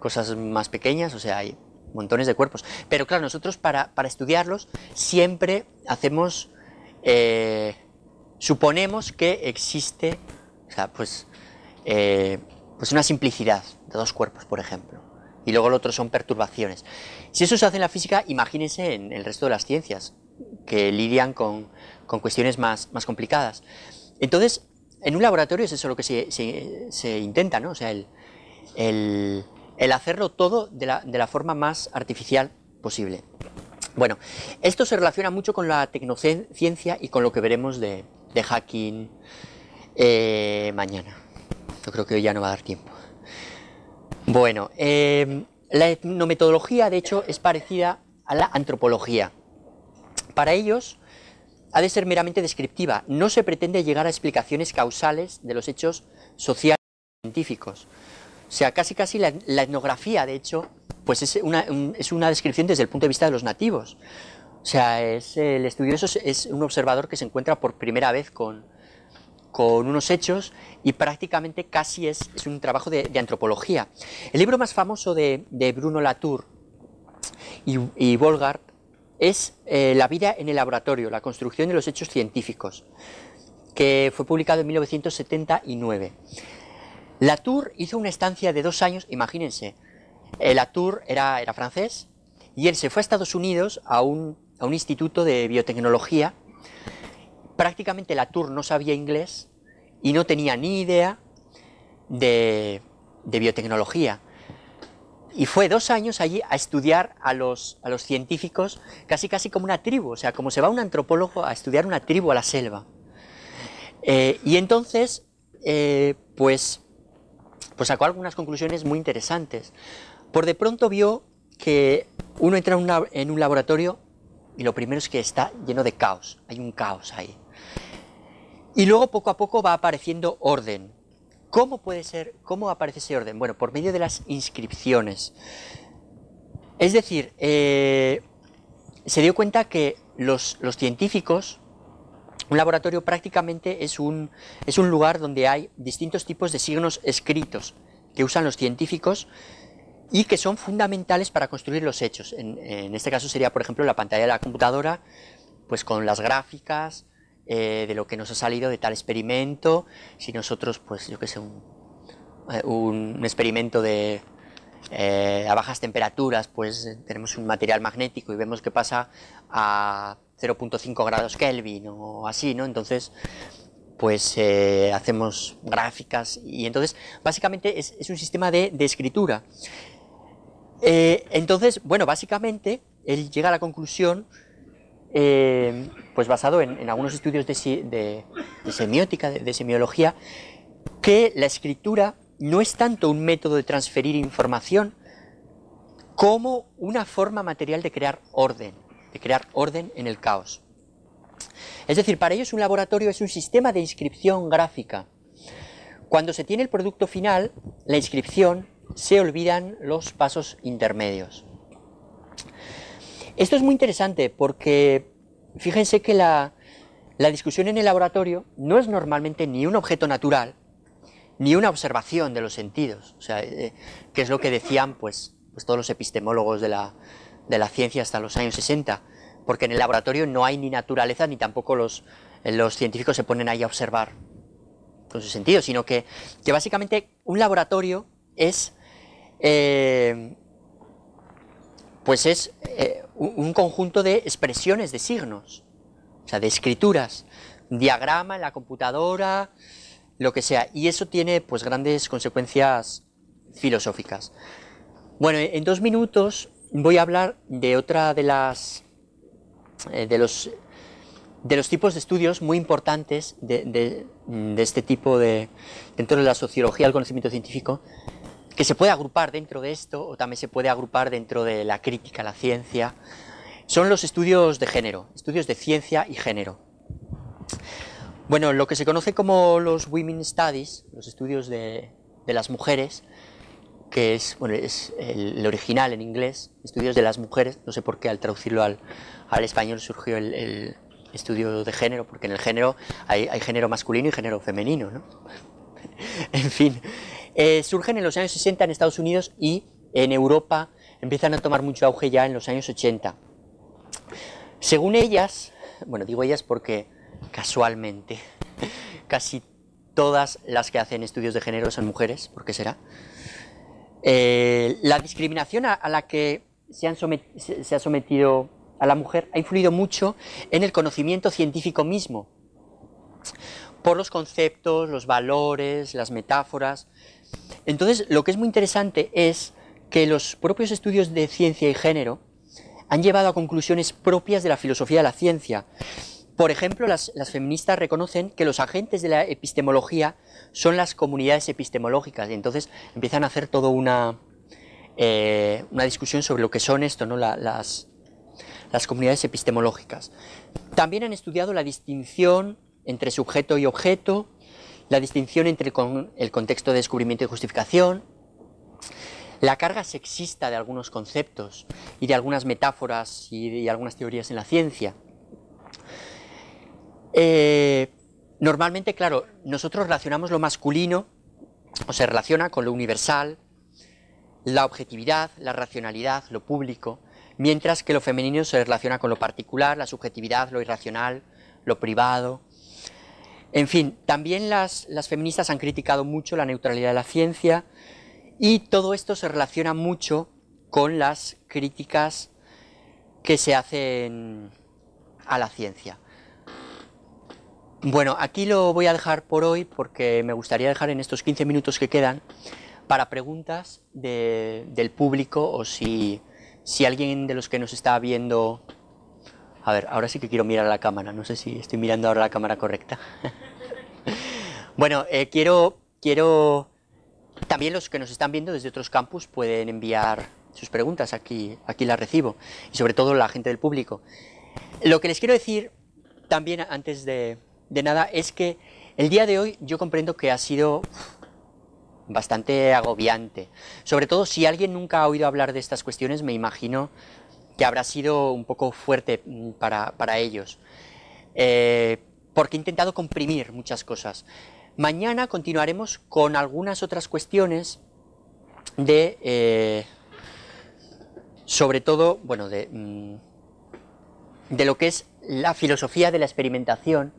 cosas más pequeñas, o sea, hay montones de cuerpos. Pero claro, nosotros para, para estudiarlos siempre hacemos eh, Suponemos que existe pues, eh, pues una simplicidad de dos cuerpos, por ejemplo, y luego el otro son perturbaciones. Si eso se hace en la física, imagínense en el resto de las ciencias que lidian con, cuestiones más, complicadas. Entonces, en un laboratorio es eso lo que se, intenta, ¿no? O sea, el, el, hacerlo todo de la, de la forma más artificial posible. Bueno, esto se relaciona mucho con la tecnociencia y con lo que veremos de, de hacking eh, mañana. Yo creo que hoy ya no va a dar tiempo. Bueno, eh, la etnometodología, de hecho, es parecida a la antropología. Para ellos, ha de ser meramente descriptiva. No se pretende llegar a explicaciones causales de los hechos sociales y científicos. O sea, casi casi la, la etnografía, de hecho, pues es una, es una descripción desde el punto de vista de los nativos. O sea, es, el estudioso es, un observador que se encuentra por primera vez con, unos hechos y prácticamente casi es, un trabajo de, antropología. El libro más famoso de, Bruno Latour y, y es eh, La vida en el laboratorio, la construcción de los hechos científicos, que fue publicado en 1979. Latour hizo una estancia de dos años, imagínense, eh, Latour era, era francés y él se fue a Estados Unidos a un a un instituto de biotecnología. Prácticamente la Tour no sabía inglés y no tenía ni idea de, biotecnología. Y fue dos años allí a estudiar a los, científicos casi casi como una tribu, o sea, como se va un antropólogo a estudiar una tribu a la selva. Eh, y entonces, eh, pues, pues sacó algunas conclusiones muy interesantes. Por de pronto vio que uno entra en un laboratorio y lo primero es que está lleno de caos, hay un caos ahí. Y luego poco a poco va apareciendo orden. ¿Cómo puede ser, cómo aparece ese orden? Bueno, por medio de las inscripciones. Es decir, eh, se dio cuenta que los, científicos, un laboratorio prácticamente es un, es un lugar donde hay distintos tipos de signos escritos que usan los científicos y que son fundamentales para construir los hechos. En, este caso sería, por ejemplo, la pantalla de la computadora, pues con las gráficas eh, de lo que nos ha salido de tal experimento, si nosotros, pues yo qué sé, eh, un, experimento de, eh, a bajas temperaturas, pues tenemos un material magnético y vemos que pasa a 0.5 grados Kelvin o así, ¿no? Entonces, pues hacemos gráficas y entonces básicamente es, un sistema de, escritura. Eh, entonces, bueno, básicamente él llega a la conclusión, eh, pues basado en, algunos estudios de, semiótica, de, de, semiología, que la escritura no es tanto un método de transferir información como una forma material de crear orden, de crear orden en el caos. Es decir, para ellos un laboratorio es un sistema de inscripción gráfica. Cuando se tiene el producto final, la inscripción se olvidan los pasos intermedios. Esto es muy interesante porque fíjense que la, discusión en el laboratorio no es normalmente ni un objeto natural, ni una observación de los sentidos, o sea, eh, que es lo que decían pues, pues todos los epistemólogos de la, ciencia hasta los años 60, porque en el laboratorio no hay ni naturaleza ni tampoco los, eh, los científicos se ponen ahí a observar con sus sentidos, sino que, que básicamente un laboratorio es eh, pues es eh, un conjunto de expresiones de signos, o sea, de escrituras, diagrama en la computadora, lo que sea. Y eso tiene pues grandes consecuencias filosóficas. Bueno, en dos minutos voy a hablar de otra de las eh, de los de los tipos de estudios muy importantes de, de este tipo de dentro de la sociología del conocimiento científico que se puede agrupar dentro de esto o también se puede agrupar dentro de la crítica, a la ciencia, son los estudios de género, estudios de ciencia y género. Bueno, lo que se conoce como los Women Studies, los estudios de, de las mujeres, que es, bueno, es el, original en inglés, estudios de las mujeres, no sé por qué al traducirlo al, al español surgió el, estudio de género, porque en el género hay, hay género masculino y género femenino, ¿no? en fin, eh, surgen en los años 60 en Estados Unidos y en Europa empiezan a tomar mucho auge ya en los años 80. Según ellas, bueno, digo ellas porque casualmente casi todas las que hacen estudios de género son mujeres, ¿por qué será? Eh, la discriminación a, la que se ha sometido a la mujer ha influido mucho en el conocimiento científico mismo, por los conceptos, los valores, las metáforas, entonces, lo que es muy interesante es que los propios estudios de ciencia y género han llevado a conclusiones propias de la filosofía de la ciencia. Por ejemplo, las, feministas reconocen que los agentes de la epistemología son las comunidades epistemológicas y entonces empiezan a hacer toda una, eh, una discusión sobre lo que son esto, ¿no? las, las comunidades epistemológicas. También han estudiado la distinción entre sujeto y objeto, la distinción entre el contexto de descubrimiento y justificación, la carga sexista de algunos conceptos y de algunas metáforas y, algunas teorías en la ciencia. Eh, normalmente, claro, nosotros relacionamos lo masculino o se relaciona con lo universal, la objetividad, la racionalidad, lo público, mientras que lo femenino se relaciona con lo particular, la subjetividad, lo irracional, lo privado, en fin, también las, feministas han criticado mucho la neutralidad de la ciencia y todo esto se relaciona mucho con las críticas que se hacen a la ciencia. Bueno, aquí lo voy a dejar por hoy porque me gustaría dejar en estos 15 minutos que quedan para preguntas del público o si alguien de los que nos está viendo a ver, ahora sí que quiero mirar la cámara, no sé si estoy mirando ahora la cámara correcta. bueno, eh, quiero, quiero... También los que nos están viendo desde otros campus pueden enviar sus preguntas, aquí, aquí las recibo, y sobre todo la gente del público. Lo que les quiero decir también antes de, de nada es que el día de hoy yo comprendo que ha sido bastante agobiante. Sobre todo si alguien nunca ha oído hablar de estas cuestiones, me imagino que habrá sido un poco fuerte mm, para, ellos, eh, porque he intentado comprimir muchas cosas. Mañana continuaremos con algunas otras cuestiones de, eh, sobre todo, bueno, de, mm, de lo que es la filosofía de la experimentación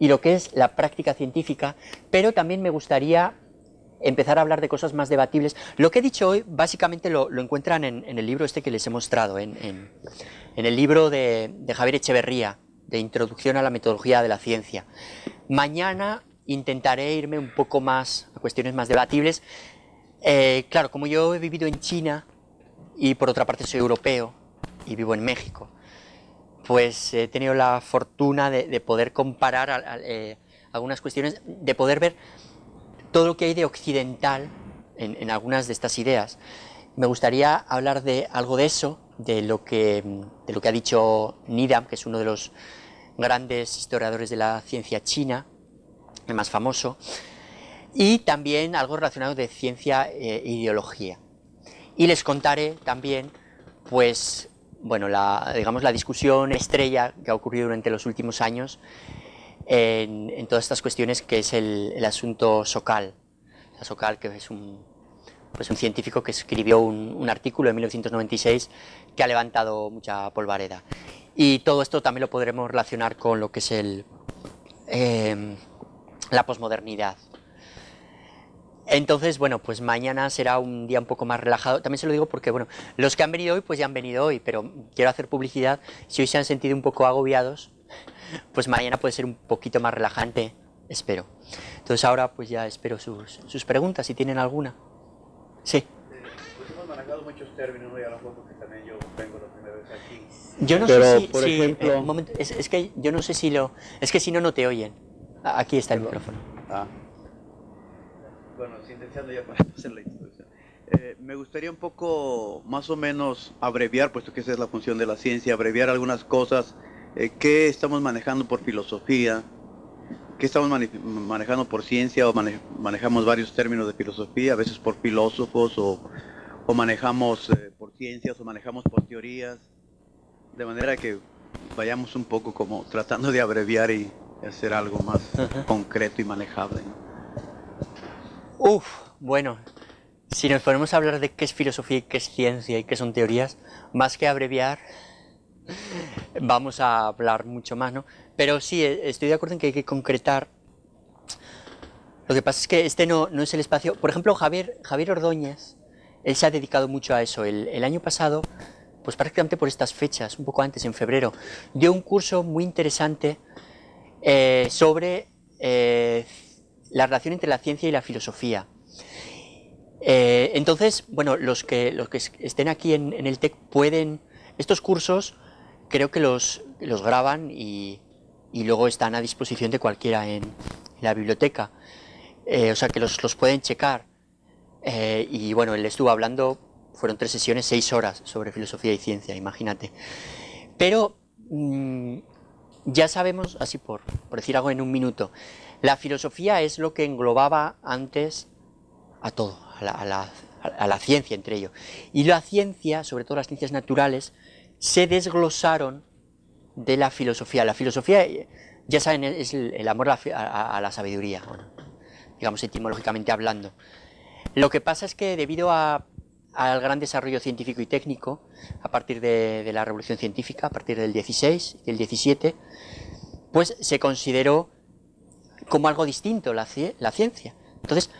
y lo que es la práctica científica, pero también me gustaría empezar a hablar de cosas más debatibles. Lo que he dicho hoy básicamente lo, encuentran en, el libro este que les he mostrado, en, el libro de, Javier Echeverría, de Introducción a la Metodología de la Ciencia. Mañana intentaré irme un poco más a cuestiones más debatibles. Eh, claro, como yo he vivido en China y por otra parte soy europeo y vivo en México, pues eh, he tenido la fortuna de, de poder comparar eh, algunas cuestiones, de poder ver todo lo que hay de occidental en, algunas de estas ideas. Me gustaría hablar de algo de eso, de lo que, lo que ha dicho Nidam, que es uno de los grandes historiadores de la ciencia china, el más famoso, y también algo relacionado de ciencia eh, e ideología. Y les contaré también, pues, bueno, la, digamos, la discusión estrella que ha ocurrido durante los últimos años en, todas estas cuestiones que es el, asunto Socal Socal que es pues, un, científico que escribió un, artículo en 1996 que ha levantado mucha polvareda. Y todo esto también lo podremos relacionar con lo que es el, em, la posmodernidad. Entonces, bueno, pues mañana será un día un poco más relajado. También se lo digo porque, bueno, los que han venido hoy, pues ya han venido hoy, pero quiero hacer publicidad. Si hoy se han sentido un poco agobiados, pues mañana puede ser un poquito más relajante, espero. Entonces ahora pues ya espero sus, sus preguntas, si tienen alguna. Sí. hemos manejado muchos términos y a lo que también yo vengo la primera vez aquí. Yo no sé si, eh, es, que yo no sé si lo... Es que si no, no te oyen. Aquí está el micrófono. Ah. Bueno, sentenciando ya para hacer la introducción. Eh, me gustaría un poco, más o menos, abreviar, puesto que esa es la función de la ciencia, abreviar algunas cosas eh, qué estamos manejando por filosofía, qué estamos manejando por ciencia o manejamos varios términos de filosofía, a veces por filósofos o, manejamos eh, por ciencias o manejamos por teorías, de manera que vayamos un poco como tratando de abreviar y hacer algo más concreto y manejable. Uf, bueno, si nos ponemos a hablar de qué es filosofía y qué es ciencia y qué son teorías, más que abreviar, vamos a hablar mucho más, ¿no? Pero sí, eh, estoy de acuerdo en que hay que concretar. Lo que pasa es que este no, no es el espacio. Por ejemplo, Javier, Javier Ordóñez, él se ha dedicado mucho a eso. El, año pasado, pues prácticamente por estas fechas, un poco antes, en febrero, dio un curso muy interesante eh, sobre eh, la relación entre la ciencia y la filosofía. entonces, bueno, los que, los que estén aquí en el TEC pueden, estos cursos creo que los, graban y, y luego están a disposición de cualquiera en, la biblioteca. Eh, o sea que los, pueden checar. Eh, y bueno, él estuvo hablando, fueron tres sesiones, seis horas sobre filosofía y ciencia, imagínate. Pero mm, ya sabemos, así por, por decir algo en un minuto, la filosofía es lo que englobaba antes a todo, a la, a la ciencia entre ellos. Y la ciencia, sobre todo las ciencias naturales, se desglosaron de la filosofía. La filosofía, eh, ya saben, es el amor a, la sabiduría, digamos etimológicamente hablando. Lo que pasa es que debido a, al gran desarrollo científico y técnico, a partir de, la revolución científica, a partir del 16 y el 17, pues se consideró como algo distinto la, ciencia. Entonces,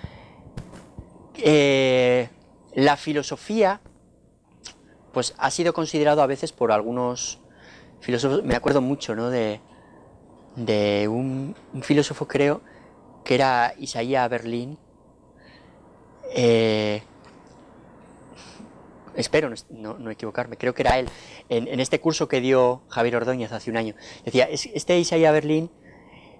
eh, la filosofía pues ha sido considerado a veces por algunos filósofos, me acuerdo mucho, ¿no? De, un, filósofo, creo, que era Isaías Berlín. Eh, espero no, equivocarme, creo que era él, en, este curso que dio Javier Ordóñez hace un año. Decía, este Isaías Berlín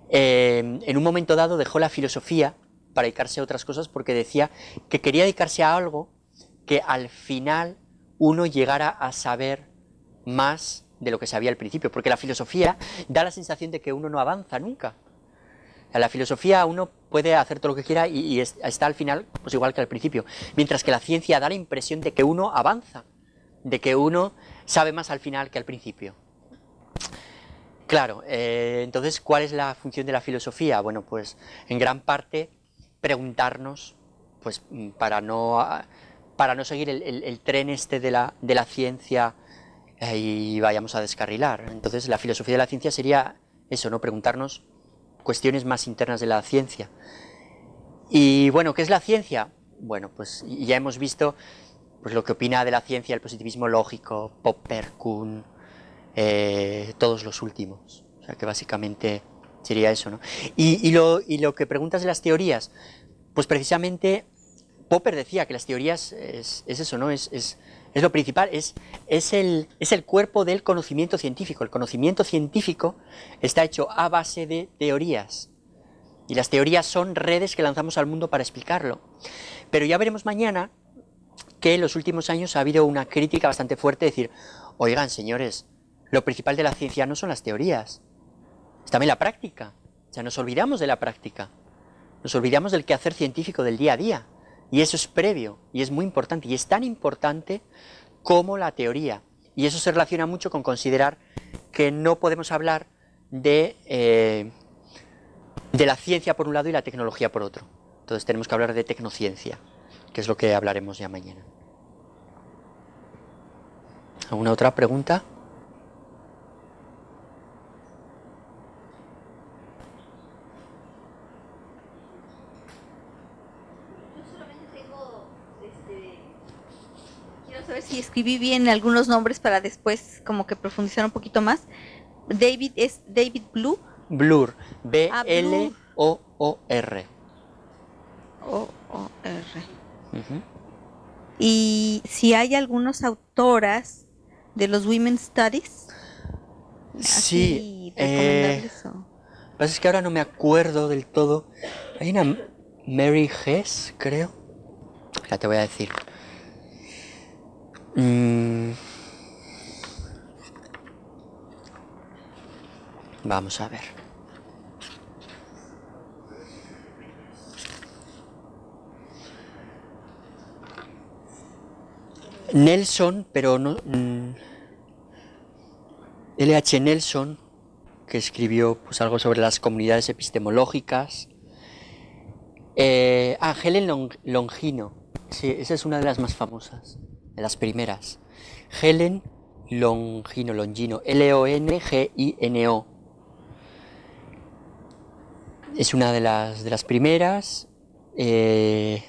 eh, en un momento dado dejó la filosofía para dedicarse a otras cosas porque decía que quería dedicarse a algo que al final uno llegara a saber más de lo que sabía al principio, porque la filosofía da la sensación de que uno no avanza nunca. En la filosofía uno puede hacer todo lo que quiera y, está al final pues igual que al principio, mientras que la ciencia da la impresión de que uno avanza, de que uno sabe más al final que al principio. Claro, eh, entonces, ¿cuál es la función de la filosofía? Bueno, pues en gran parte preguntarnos, pues para no para no seguir el, tren este de la, ciencia eh, y vayamos a descarrilar. Entonces la filosofía de la ciencia sería eso, ¿no? Preguntarnos cuestiones más internas de la ciencia. Y bueno, ¿qué es la ciencia? Bueno, pues ya hemos visto pues, lo que opina de la ciencia el positivismo lógico, Popper, Kuhn, eh, todos los últimos. O sea que básicamente sería eso, ¿no? lo, y lo que preguntas de las teorías, pues precisamente Popper decía que las teorías es, eso, ¿no? Es, lo principal, es, el, es el cuerpo del conocimiento científico. El conocimiento científico está hecho a base de teorías. Y las teorías son redes que lanzamos al mundo para explicarlo. Pero ya veremos mañana que en los últimos años ha habido una crítica bastante fuerte, decir, oigan señores, lo principal de la ciencia no son las teorías, es también la práctica. O sea, nos olvidamos de la práctica, nos olvidamos del quehacer científico del día a día. Y eso es previo y es muy importante y es tan importante como la teoría. Y eso se relaciona mucho con considerar que no podemos hablar de, eh, de la ciencia por un lado y la tecnología por otro. Entonces tenemos que hablar de tecnociencia, que es lo que hablaremos ya mañana. ¿Alguna otra pregunta? si escribí bien algunos nombres para después como que profundizar un poquito más. David es David Blue. Blur. B ah, L O O R. O O R. Y si hay algunas autoras de los Women's Studies. Sí. que eh, pues pasa es que ahora no me acuerdo del todo. Hay una Mary Hess, creo. Ya te voy a decir. Mm. Vamos a ver. Nelson, pero no... Mm, LH Nelson, que escribió pues, algo sobre las comunidades epistemológicas. Eh, Helen Longino, sí, esa es una de las más famosas las primeras. Helen Longino, Longino, L-O-N-G-I-N-O. Es una de las, de las primeras. Eh,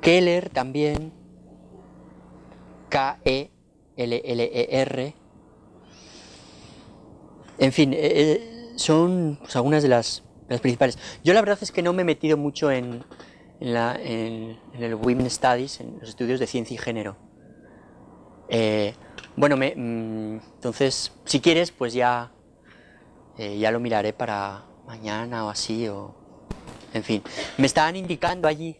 Keller también. K-E-L-L-E-R. En fin, eh, eh, son pues, algunas de las principales. Yo la verdad es que no me he metido mucho en, en, el Women Studies, en los estudios de ciencia y género. Eh, bueno, mm, entonces, si quieres, pues ya, eh, ya lo miraré para mañana o así, o... En fin, me estaban indicando allí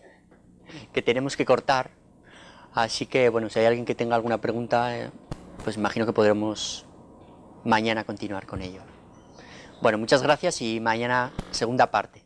que tenemos que cortar, así que, bueno, si hay alguien que tenga alguna pregunta, eh, pues imagino que podremos mañana continuar con ello. Bueno, muchas gracias y mañana segunda parte.